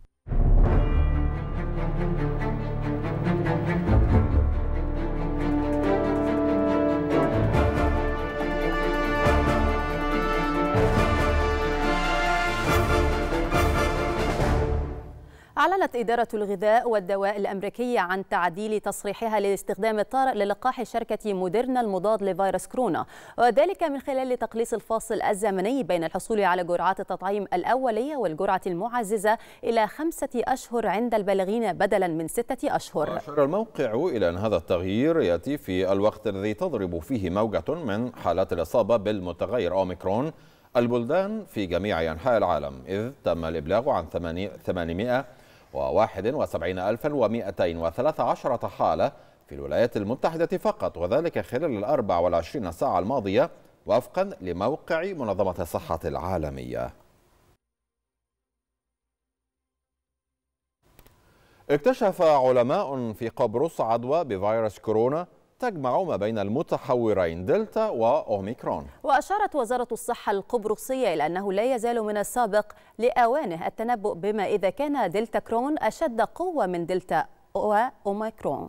أعلنت إدارة الغذاء والدواء الأمريكية عن تعديل تصريحها لاستخدام الطارئ للقاح شركة موديرنا المضاد لفيروس كورونا وذلك من خلال تقليص الفاصل الزمني بين الحصول على جرعات التطعيم الأولية والجرعة المعززة إلى خمسة أشهر عند البالغين بدلا من ستة أشهر أشار الموقع إلى أن هذا التغيير يأتي في الوقت الذي تضرب فيه موجة من حالات الإصابة بالمتغير أوميكرون البلدان في جميع أنحاء العالم إذ تم الإبلاغ عن 800 71213 حالة في الولايات المتحدة فقط وذلك خلال ال 24 ساعة الماضية وفقا لموقع منظمة الصحة العالمية اكتشف علماء في قبرص عدوى بفيروس كورونا تجمع ما بين المتحورين دلتا وأوميكرون وأشارت وزارة الصحة القبرصية إلى أنه لا يزال من السابق لأوانه التنبؤ بما إذا كان دلتا كرون أشد قوة من دلتا وأوميكرون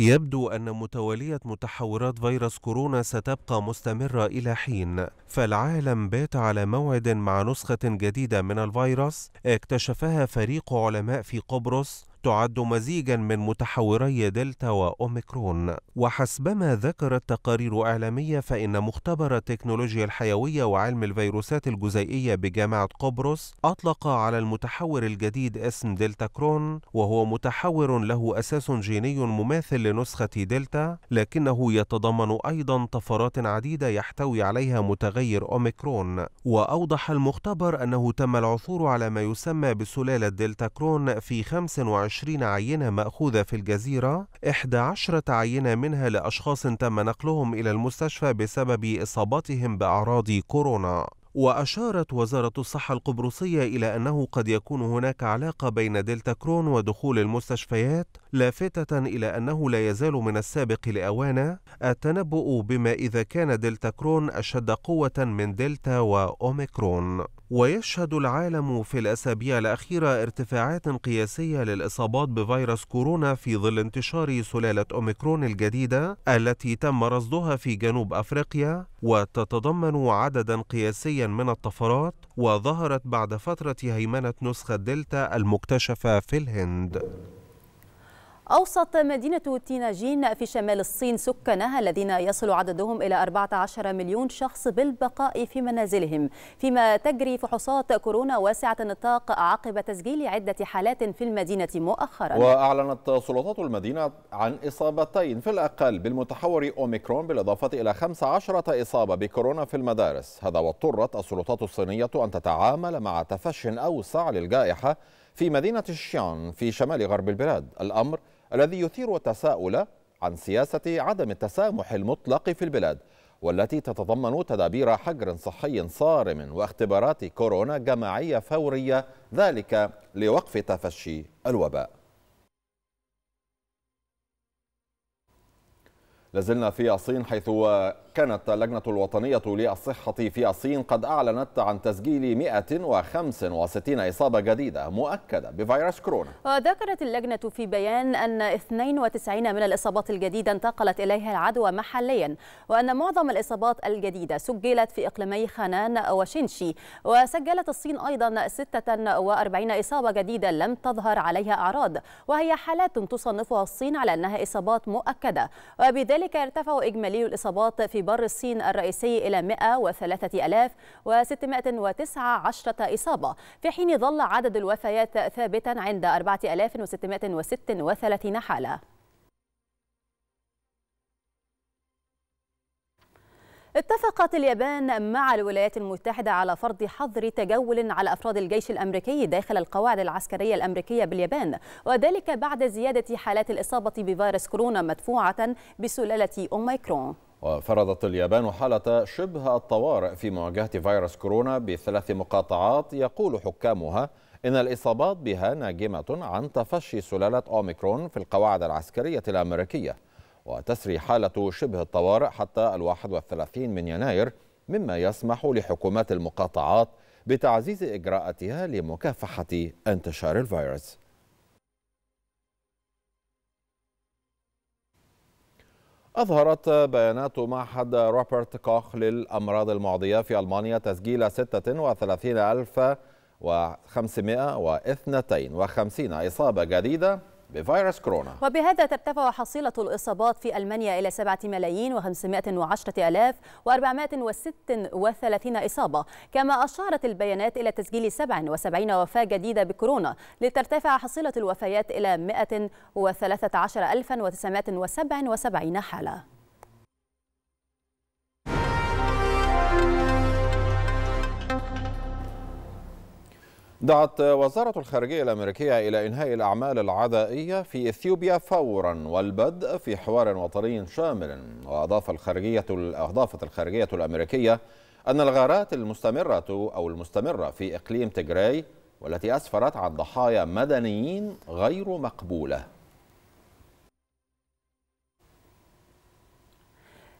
يبدو أن متوالية متحورات فيروس كورونا ستبقى مستمرة إلى حين، فالعالم بات على موعد مع نسخة جديدة من الفيروس اكتشفها فريق علماء في قبرص تعد مزيجا من متحوري دلتا وأوميكرون وحسبما ذكرت تقارير إعلامية فإن مختبر التكنولوجيا الحيوية وعلم الفيروسات الجزيئية بجامعة قبرص أطلق على المتحور الجديد اسم دلتا كرون وهو متحور له أساس جيني مماثل لنسخة دلتا لكنه يتضمن أيضا طفرات عديدة يحتوي عليها متغير أوميكرون وأوضح المختبر أنه تم العثور على ما يسمى بسلالة دلتا كرون في 25 وعشرين عينة مأخوذة في الجزيرة 11 عينة منها لأشخاص تم نقلهم إلى المستشفى بسبب إصابتهم بأعراض كورونا وأشارت وزارة الصحة القبرصية إلى أنه قد يكون هناك علاقة بين دلتا كرون ودخول المستشفيات لافتة إلى أنه لا يزال من السابق لأوانه التنبؤ بما إذا كان دلتا كرون أشد قوة من دلتا وأوميكرون ويشهد العالم في الأسابيع الأخيرة ارتفاعات قياسية للإصابات بفيروس كورونا في ظل انتشار سلالة أوميكرون الجديدة التي تم رصدها في جنوب أفريقيا وتتضمن عددا قياسيا من الطفرات وظهرت بعد فترة هيمنة نسخة دلتا المكتشفة في الهند أوصت مدينة تيناجين في شمال الصين سكانها الذين يصل عددهم إلى 14 مليون شخص بالبقاء في منازلهم فيما تجري فحوصات كورونا واسعة النطاق عقب تسجيل عدة حالات في المدينة مؤخرا وأعلنت سلطات المدينة عن إصابتين في الأقل بالمتحور أوميكرون بالإضافة إلى 15 إصابة بكورونا في المدارس هذا واضطرت السلطات الصينية أن تتعامل مع تفش أوسع للجائحة في مدينة الشيان في شمال غرب البلاد الأمر الذي يثير التساؤل عن سياسة عدم التسامح المطلق في البلاد والتي تتضمن تدابير حجر صحي صارم واختبارات كورونا جماعية فورية ذلك لوقف تفشي الوباء لازلنا في الصين حيث كانت اللجنة الوطنية للصحة في الصين قد أعلنت عن تسجيل 165 إصابة جديدة مؤكدة بفيروس كورونا وذكرت اللجنة في بيان أن 92 من الإصابات الجديدة انتقلت إليها العدوى محليا وأن معظم الإصابات الجديدة سجلت في إقليمي خانان وشينشي وسجلت الصين أيضا 46 إصابة جديدة لم تظهر عليها أعراض وهي حالات تصنفها الصين على أنها إصابات مؤكدة وبذلك وبذلك ارتفع إجمالي الإصابات في بر الصين الرئيسي إلى 103619 إصابة في حين ظل عدد الوفيات ثابتا عند 4636 حالة اتفقت اليابان مع الولايات المتحدة على فرض حظر تجول على أفراد الجيش الأمريكي داخل القواعد العسكرية الأمريكية باليابان وذلك بعد زيادة حالات الإصابة بفيروس كورونا مدفوعة بسلالة أوميكرون وفرضت اليابان حالة شبه الطوارئ في مواجهة فيروس كورونا بثلاث مقاطعات يقول حكامها إن الإصابات بها ناجمة عن تفشي سلالة أوميكرون في القواعد العسكرية الأمريكية وتسري حالة شبه الطوارئ حتى الواحد والثلاثين من يناير مما يسمح لحكومات المقاطعات بتعزيز إجراءاتها لمكافحة انتشار الفيروس أظهرت بيانات معهد روبرت كوخ للأمراض المعدية في ألمانيا تسجيل 36 ألف و 552 إصابة جديدة بفيروس كورونا وبهذا ترتفع حصيلة الإصابات في ألمانيا إلى 7 ملايين و510 ألاف و436 إصابة كما أشارت البيانات إلى تسجيل 77 وفاة جديدة بكورونا لترتفع حصيلة الوفيات إلى 113 الفا حالة دعت وزارة الخارجية الأمريكية إلى إنهاء الأعمال العدائية في إثيوبيا فورا والبدء في حوار وطني شامل وأضاف الخارجية أضافت الخارجية الأمريكية أن الغارات المستمرة أو المستمرة في إقليم تجراي والتي أسفرت عن ضحايا مدنيين غير مقبولة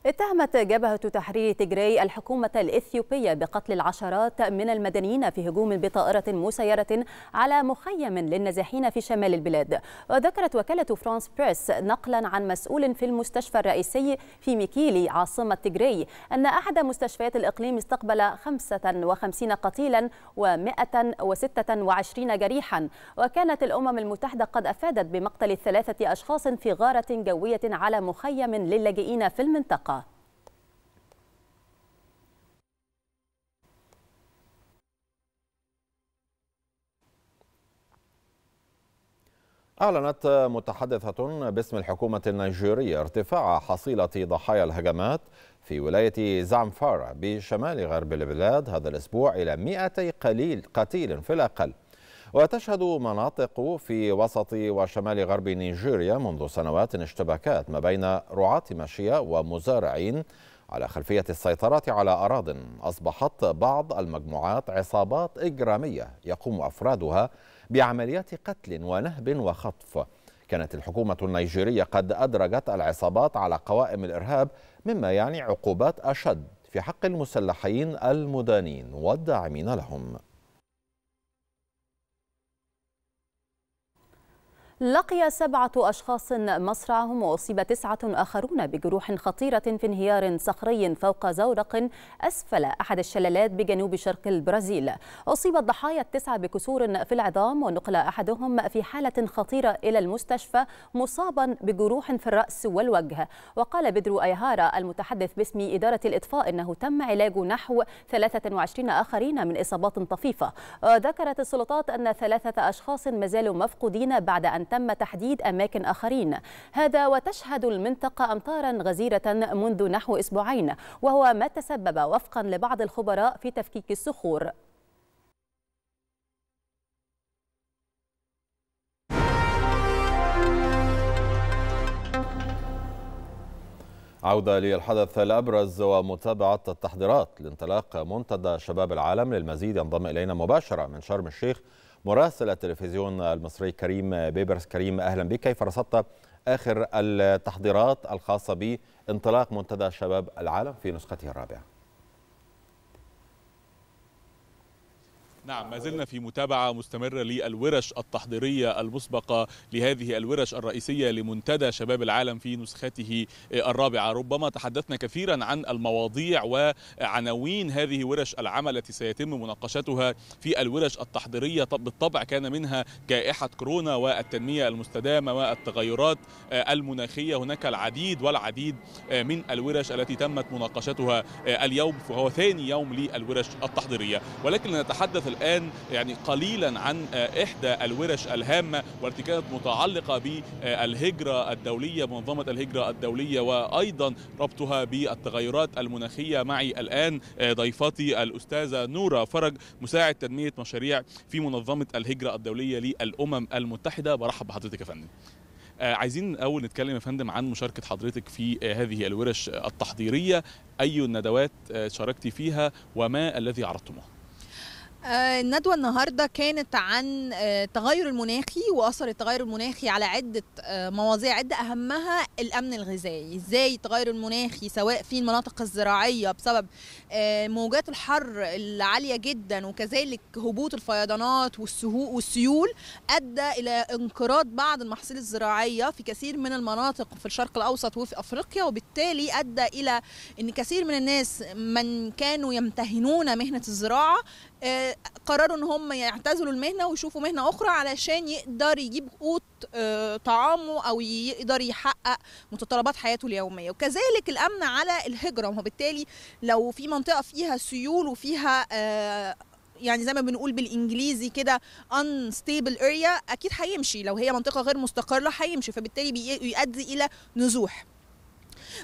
اتهمت جبهة تحرير تجري الحكومة الإثيوبية بقتل العشرات من المدنيين في هجوم بطائرة مسيرة على مخيم للنازحين في شمال البلاد وذكرت وكالة فرانس بريس نقلا عن مسؤول في المستشفى الرئيسي في ميكيلي عاصمة تجري أن أحد مستشفيات الإقليم استقبل 55 قتيلا و126 جريحا وكانت الأمم المتحدة قد أفادت بمقتل ثلاثة أشخاص في غارة جوية على مخيم للاجئين في المنطقة أعلنت متحدثة باسم الحكومة النيجيرية ارتفاع حصيلة ضحايا الهجمات في ولاية زامفارا بشمال غرب البلاد هذا الأسبوع إلى 200 قليل قتيل في الأقل وتشهد مناطق في وسط وشمال غرب نيجيريا منذ سنوات اشتباكات ما بين رعاة ماشية ومزارعين على خلفية السيطرة على أراض أصبحت بعض المجموعات عصابات إجرامية يقوم أفرادها بعمليات قتل ونهب وخطف كانت الحكومة النيجيرية قد أدرجت العصابات على قوائم الإرهاب مما يعني عقوبات أشد في حق المسلحين المدانين والداعمين لهم لقي سبعة أشخاص مصرعهم وأصيب تسعة آخرون بجروح خطيرة في انهيار صخري فوق زورق أسفل أحد الشلالات بجنوب شرق البرازيل أصيب الضحايا التسعة بكسور في العظام ونقل أحدهم في حالة خطيرة إلى المستشفى مصابا بجروح في الرأس والوجه وقال بدرو أيهارا المتحدث باسم إدارة الإطفاء أنه تم علاج نحو 23 آخرين من إصابات طفيفة آه، ذكرت السلطات أن ثلاثة أشخاص ما زالوا مفقودين بعد أن تم تحديد أماكن آخرين هذا وتشهد المنطقة أمطارا غزيرة منذ نحو أسبوعين وهو ما تسبب وفقا لبعض الخبراء في تفكيك الصخور عودة للحدث الأبرز ومتابعة التحضيرات لانطلاق منتدى شباب العالم للمزيد ينضم إلينا مباشرة من شرم الشيخ مراسل التلفزيون المصري كريم بيبرس كريم أهلا بك كيف رصدت آخر التحضيرات الخاصة بانطلاق منتدى شباب العالم في نسخته الرابعة نعم ما زلنا في متابعة مستمرة للورش التحضيرية المسبقة لهذه الورش الرئيسية لمنتدى شباب العالم في نسخته الرابعة ربما تحدثنا كثيرا عن المواضيع وعناوين هذه ورش العمل التي سيتم مناقشتها في الورش التحضيرية بالطبع كان منها جائحة كورونا والتنمية المستدامة والتغيرات المناخية هناك العديد والعديد من الورش التي تمت مناقشتها اليوم فهو ثاني يوم للورش التحضيرية ولكن نتحدث الآن يعني قليلا عن آه، إحدى الورش الهامة والتي كانت متعلقة بالهجرة الدولية منظمة الهجرة الدولية وأيضا ربطها بالتغيرات المناخية معي الآن آه، ضيفتي الأستاذة نورة فرج مساعد تنمية مشاريع في منظمة الهجرة الدولية للأمم المتحدة برحب بحضرتك يا فندم آه، عايزين الاول نتكلم يا فندم عن مشاركه حضرتك في هذه الورش التحضيريه اي الندوات شاركتي فيها وما الذي عرضتموه آه، الندوة النهاردة كانت عن التغير آه، المناخي وأثر التغير المناخي على عدة آه، مواضيع عدة أهمها الأمن الغذائي إزاي التغير المناخي سواء في المناطق الزراعية بسبب موجات الحر العالية جدا وكذلك هبوط الفيضانات والسيول أدى إلى انقراض بعض المحاصيل الزراعية في كثير من المناطق في الشرق الأوسط وفي أفريقيا وبالتالي أدى إلى أن كثير من الناس من كانوا يمتهنون مهنة الزراعة آه، قرروا ان هم يعتزلوا المهنه ويشوفوا مهنه اخرى علشان يقدر يجيب قوت آه، طعامه او يقدر يحقق متطلبات حياته اليوميه وكذلك الامن على الهجره وبالتالي لو في منطقه فيها سيول وفيها آه، يعني زي ما بنقول بالانجليزي كده ستيبل اريا اكيد هيمشي لو هي منطقه غير مستقره هيمشي فبالتالي بيؤدي الى نزوح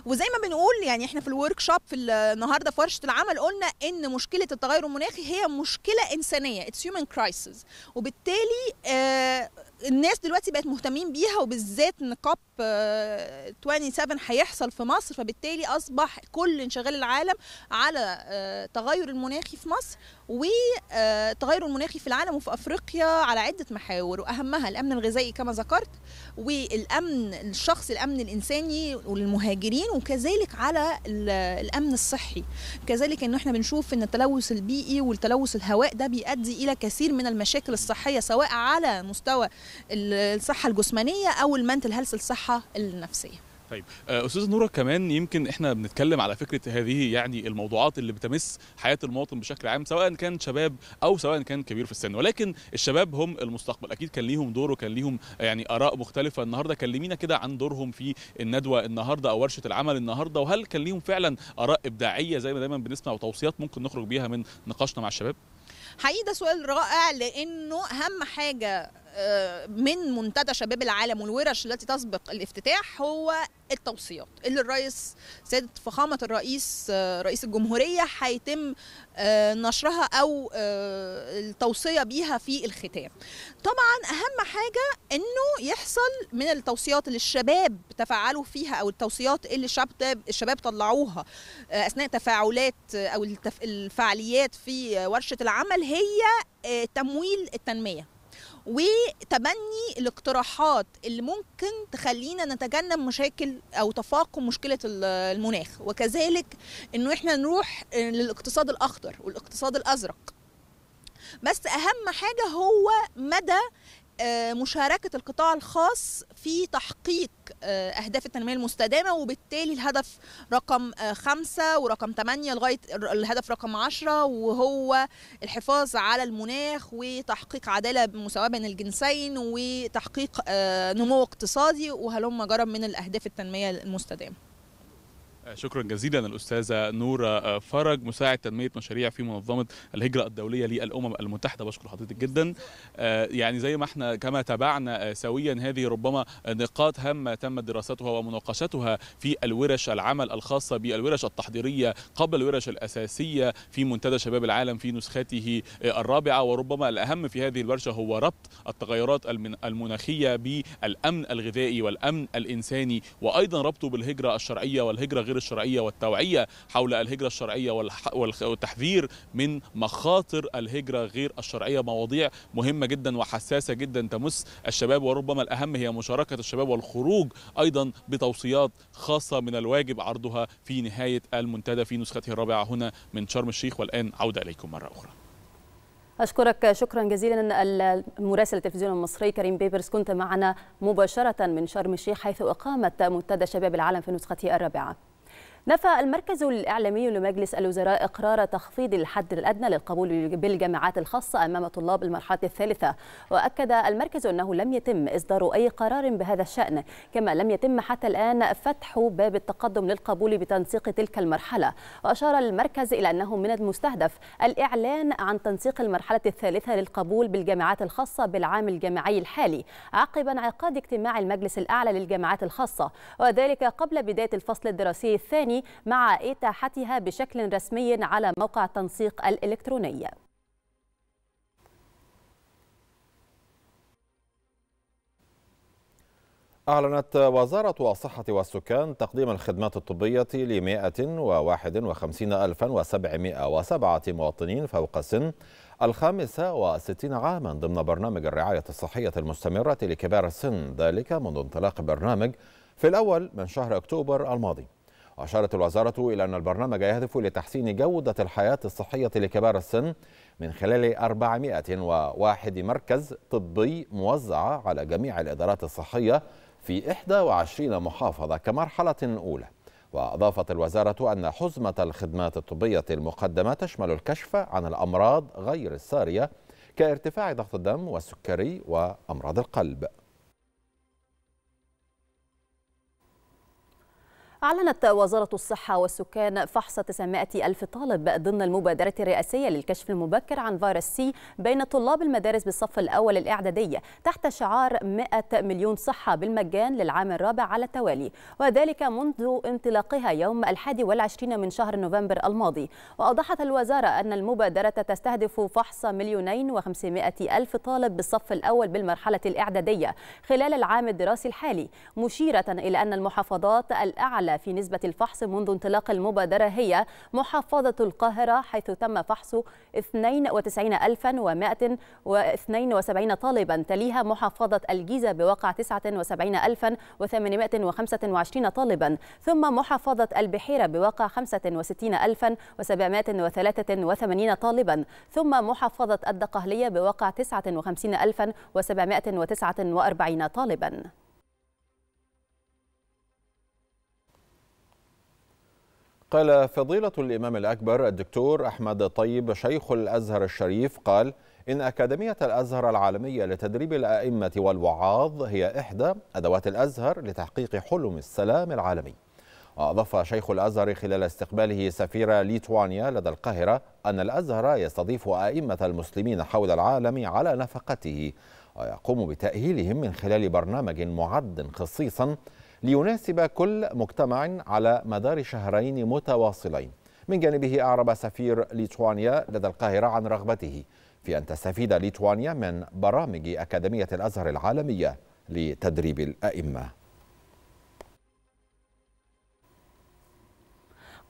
وزي ما بنقول يعني احنا في الورك شوب في النهارده في ورشه العمل قلنا ان مشكله التغير المناخي هي مشكله انسانيه اتس هيومن كرايسيس وبالتالي آه، الناس دلوقتي بقت مهتمين بيها وبالذات ان كوب آه، 27 هيحصل في مصر فبالتالي اصبح كل انشغال العالم على التغير آه، المناخي في مصر والتغير المناخي في العالم وفي افريقيا على عده محاور واهمها الامن الغذائي كما ذكرت والامن الشخصي الامن الانساني والمهاجرين وكذلك على الامن الصحي كذلك ان احنا بنشوف ان التلوث البيئي والتلوث الهواء ده بيؤدي الى كثير من المشاكل الصحيه سواء على مستوى الصحه الجسمانيه او المنتل هيلث الصحه النفسيه طيب آه، استاذ نوره كمان يمكن احنا بنتكلم على فكره هذه يعني الموضوعات اللي بتمس حياه المواطن بشكل عام سواء كان شباب او سواء كان كبير في السن ولكن الشباب هم المستقبل اكيد كان ليهم دور وكان ليهم يعني اراء مختلفه النهارده كلمينا كده عن دورهم في الندوه النهارده او ورشه العمل النهارده وهل كان ليهم فعلا اراء ابداعيه زي ما دايما بنسمع وتوصيات ممكن نخرج بيها من نقاشنا مع الشباب حقيقي ده سؤال رائع لانه اهم حاجه آه، من منتدى شباب العالم والورش التي تسبق الافتتاح هو التوصيات اللي الرئيس سيادة فخامة الرئيس آه، رئيس الجمهورية هيتم آه، نشرها أو التوصية بيها في الختام طبعا أهم حاجة أنه يحصل من التوصيات اللي الشباب تفاعلوا فيها أو التوصيات اللي الشباب, الشباب طلعوها أثناء تفاعلات أو الفعاليات في ورشة العمل هي تمويل التنمية وتبني الاقتراحات اللي ممكن تخلينا نتجنب مشاكل او تفاقم مشكله المناخ وكذلك انه احنا نروح للاقتصاد الاخضر والاقتصاد الازرق بس اهم حاجه هو مدى آه، مشاركة القطاع الخاص في تحقيق آه، أهداف التنمية المستدامة وبالتالي الهدف رقم آه، خمسة ورقم ثمانية لغاية الهدف رقم عشرة وهو الحفاظ على المناخ وتحقيق عدالة مساواة بين الجنسين وتحقيق نمو اقتصادي وهلم جرى من الأهداف التنمية المستدامة شكرا جزيلا الاستاذه نوره آه، فرج مساعد تنميه مشاريع في منظمه الهجره الدوليه للامم المتحده بشكر حضرتك جدا آه، يعني زي ما احنا كما تابعنا آه، سويا هذه ربما نقاط هامه تم دراستها ومناقشتها في الورش العمل الخاصه بالورش التحضيريه قبل الورش الاساسيه في منتدى شباب العالم في نسخته الرابعه وربما الاهم في هذه الورشه هو ربط التغيرات المناخيه بالامن الغذائي والامن الانساني وايضا ربطه بالهجره الشرعيه والهجره غير غير الشرعيه والتوعيه حول الهجره الشرعيه والتحذير من مخاطر الهجره غير الشرعيه مواضيع مهمه جدا وحساسه جدا تمس الشباب وربما الاهم هي مشاركه الشباب والخروج ايضا بتوصيات خاصه من الواجب عرضها في نهايه المنتدى في نسخته الرابعه هنا من شرم الشيخ والان عوده اليكم مره اخرى أشكرك شكرا جزيلا المراسل التلفزيون المصري كريم بيبرس كنت معنا مباشرة من شرم الشيخ حيث أقامت منتدى شباب العالم في نسخته الرابعة نفى المركز الإعلامي لمجلس الوزراء إقرار تخفيض الحد الأدنى للقبول بالجامعات الخاصة أمام طلاب المرحلة الثالثة وأكد المركز أنه لم يتم إصدار أي قرار بهذا الشأن كما لم يتم حتى الآن فتح باب التقدم للقبول بتنسيق تلك المرحلة وأشار المركز إلى أنه من المستهدف الإعلان عن تنسيق المرحلة الثالثة للقبول بالجامعات الخاصة بالعام الجامعي الحالي عقب انعقاد اجتماع المجلس الأعلى للجامعات الخاصة وذلك قبل بداية الفصل الدراسي الثاني الثاني مع إتاحتها بشكل رسمي على موقع التنسيق الإلكتروني أعلنت وزارة الصحة والسكان تقديم الخدمات الطبية ل 151707 مواطنين فوق سن الخامسة وستين عاما ضمن برنامج الرعاية الصحية المستمرة لكبار السن ذلك منذ انطلاق البرنامج في الأول من شهر أكتوبر الماضي أشارت الوزارة إلى أن البرنامج يهدف لتحسين جودة الحياة الصحية لكبار السن من خلال 401 مركز طبي موزعة على جميع الإدارات الصحية في 21 محافظة كمرحلة أولى وأضافت الوزارة أن حزمة الخدمات الطبية المقدمة تشمل الكشف عن الأمراض غير السارية كارتفاع ضغط الدم والسكري وأمراض القلب أعلنت وزارة الصحة والسكان فحص 900 ألف طالب ضمن المبادرة الرئاسية للكشف المبكر عن فيروس سي بين طلاب المدارس بالصف الأول الإعدادي تحت شعار 100 مليون صحة بالمجان للعام الرابع على التوالي وذلك منذ انطلاقها يوم 21 من شهر نوفمبر الماضي وأوضحت الوزارة أن المبادرة تستهدف فحص مليونين و500 ألف طالب بالصف الأول بالمرحلة الإعدادية خلال العام الدراسي الحالي مشيرة إلى أن المحافظات الأعلى في نسبة الفحص منذ انطلاق المبادرة هي محافظة القاهرة حيث تم فحص 92172 طالبا تليها محافظة الجيزة بواقع 79825 طالبا ثم محافظة البحيرة بواقع 65783 طالبا ثم محافظة الدقهلية بواقع 59749 طالبا قال فضيلة الإمام الأكبر الدكتور أحمد طيب شيخ الأزهر الشريف قال إن أكاديمية الأزهر العالمية لتدريب الأئمة والوعاظ هي إحدى أدوات الأزهر لتحقيق حلم السلام العالمي وأضاف شيخ الأزهر خلال استقباله سفير ليتوانيا لدى القاهرة أن الأزهر يستضيف أئمة المسلمين حول العالم على نفقته ويقوم بتأهيلهم من خلال برنامج معد خصيصا ليناسب كل مجتمع على مدار شهرين متواصلين من جانبه أعرب سفير ليتوانيا لدى القاهرة عن رغبته في أن تستفيد ليتوانيا من برامج أكاديمية الأزهر العالمية لتدريب الأئمة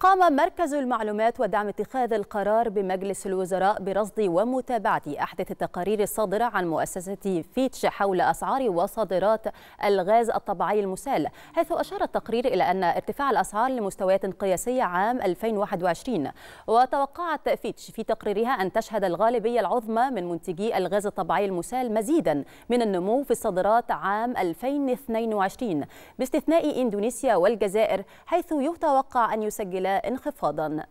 قام مركز المعلومات ودعم اتخاذ القرار بمجلس الوزراء برصد ومتابعة أحدث التقارير الصادرة عن مؤسسة فيتش حول أسعار وصادرات الغاز الطبيعي المسال حيث أشار التقرير إلى أن ارتفاع الأسعار لمستويات قياسية عام 2021 وتوقعت فيتش في تقريرها أن تشهد الغالبية العظمى من منتجي الغاز الطبيعي المسال مزيدا من النمو في الصادرات عام 2022 باستثناء إندونيسيا والجزائر حيث يتوقع أن يسجلا انخفاضا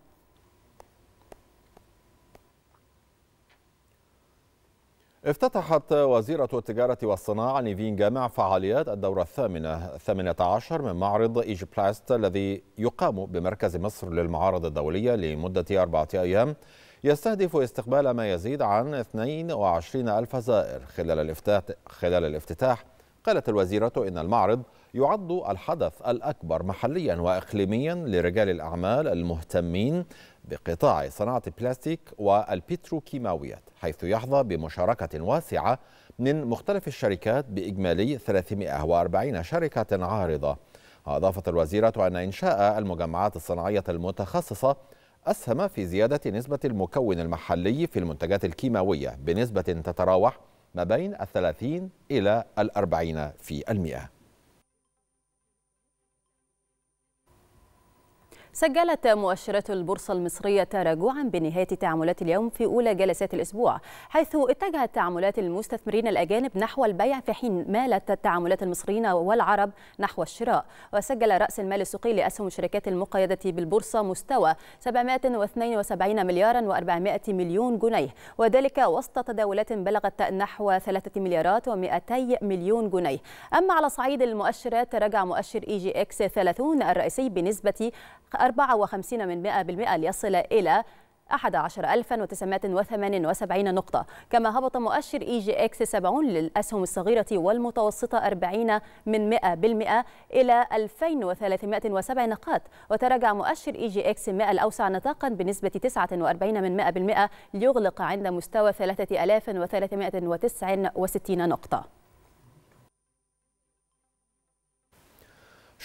افتتحت وزيرة التجارة والصناعة نيفين جامع فعاليات الدورة الثامنة الثامنة عشر من معرض إيجي بلاست الذي يقام بمركز مصر للمعارض الدولية لمدة أربعة أيام يستهدف استقبال ما يزيد عن 22 ألف زائر خلال الافتتاح, خلال الافتتاح قالت الوزيرة إن المعرض يعد الحدث الأكبر محليا وإقليميا لرجال الأعمال المهتمين بقطاع صناعة البلاستيك والبتروكيماويات حيث يحظى بمشاركة واسعة من مختلف الشركات بإجمالي 340 شركة عارضة أضافت الوزيرة أن إنشاء المجمعات الصناعية المتخصصة أسهم في زيادة نسبة المكون المحلي في المنتجات الكيماوية بنسبة تتراوح ما بين الثلاثين إلى الأربعين في المئة سجلت مؤشرات البورصة المصرية تراجعا بنهاية تعاملات اليوم في أولى جلسات الأسبوع حيث اتجهت تعاملات المستثمرين الأجانب نحو البيع في حين مالت تعاملات المصريين والعرب نحو الشراء وسجل رأس المال السوقي لأسهم الشركات المقيدة بالبورصة مستوى 772 مليارا و400 مليون جنيه وذلك وسط تداولات بلغت نحو 3 مليارات و200 مليون جنيه أما على صعيد المؤشرات تراجع مؤشر إي جي إكس 30 الرئيسي بنسبة 54 ليصل إلى 11978 نقطة كما هبط مؤشر إي جي إكس 70 للأسهم الصغيرة والمتوسطة 40 من 100% إلى 2307 نقاط وتراجع مؤشر إي جي إكس 100 الأوسع نطاقا بنسبة 49 من 100% ليغلق عند مستوى 3369 نقطة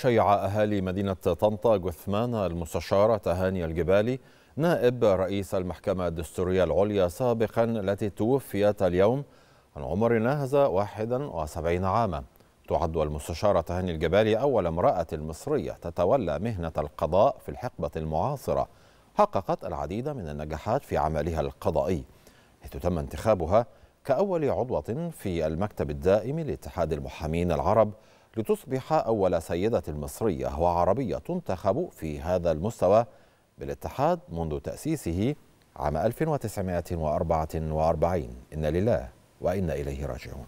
شيع أهالي مدينة طنطا جثمان المستشارة تهاني الجبالي نائب رئيس المحكمة الدستورية العليا سابقا التي توفيت اليوم عن عمر ناهز 71 عاما تعد المستشارة تهاني الجبالي أول امرأة مصرية تتولى مهنة القضاء في الحقبة المعاصرة حققت العديد من النجاحات في عملها القضائي حيث تم انتخابها كأول عضوة في المكتب الدائم لاتحاد المحامين العرب لتصبح أول سيدة مصرية وعربية تنتخب في هذا المستوى بالاتحاد منذ تأسيسه عام 1944 إن لله وإنا إليه راجعون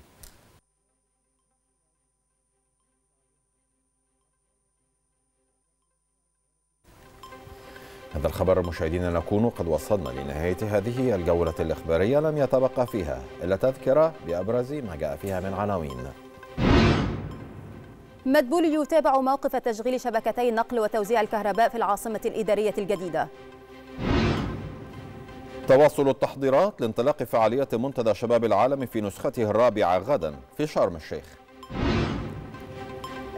هذا الخبر مشاهدينا نكون قد وصلنا لنهاية هذه الجولة الإخبارية لم يتبقى فيها إلا تذكرة بأبرز ما جاء فيها من عناوين مدبول يتابع موقف تشغيل شبكتي النقل وتوزيع الكهرباء في العاصمة الإدارية الجديدة تواصل التحضيرات لانطلاق فعالية منتدى شباب العالم في نسخته الرابعة غدا في شرم الشيخ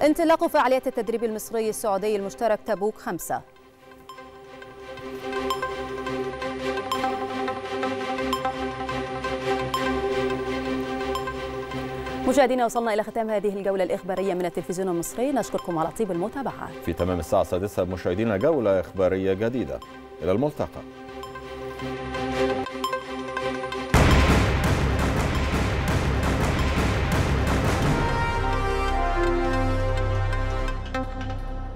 انطلاق فعالية التدريب المصري السعودي المشترك تبوك خمسة مشاهدينا وصلنا إلى ختام هذه الجولة الإخبارية من التلفزيون المصري نشكركم على طيب المتابعة في تمام الساعة السادسة مشاهدينا جولة إخبارية جديدة إلى الملتقى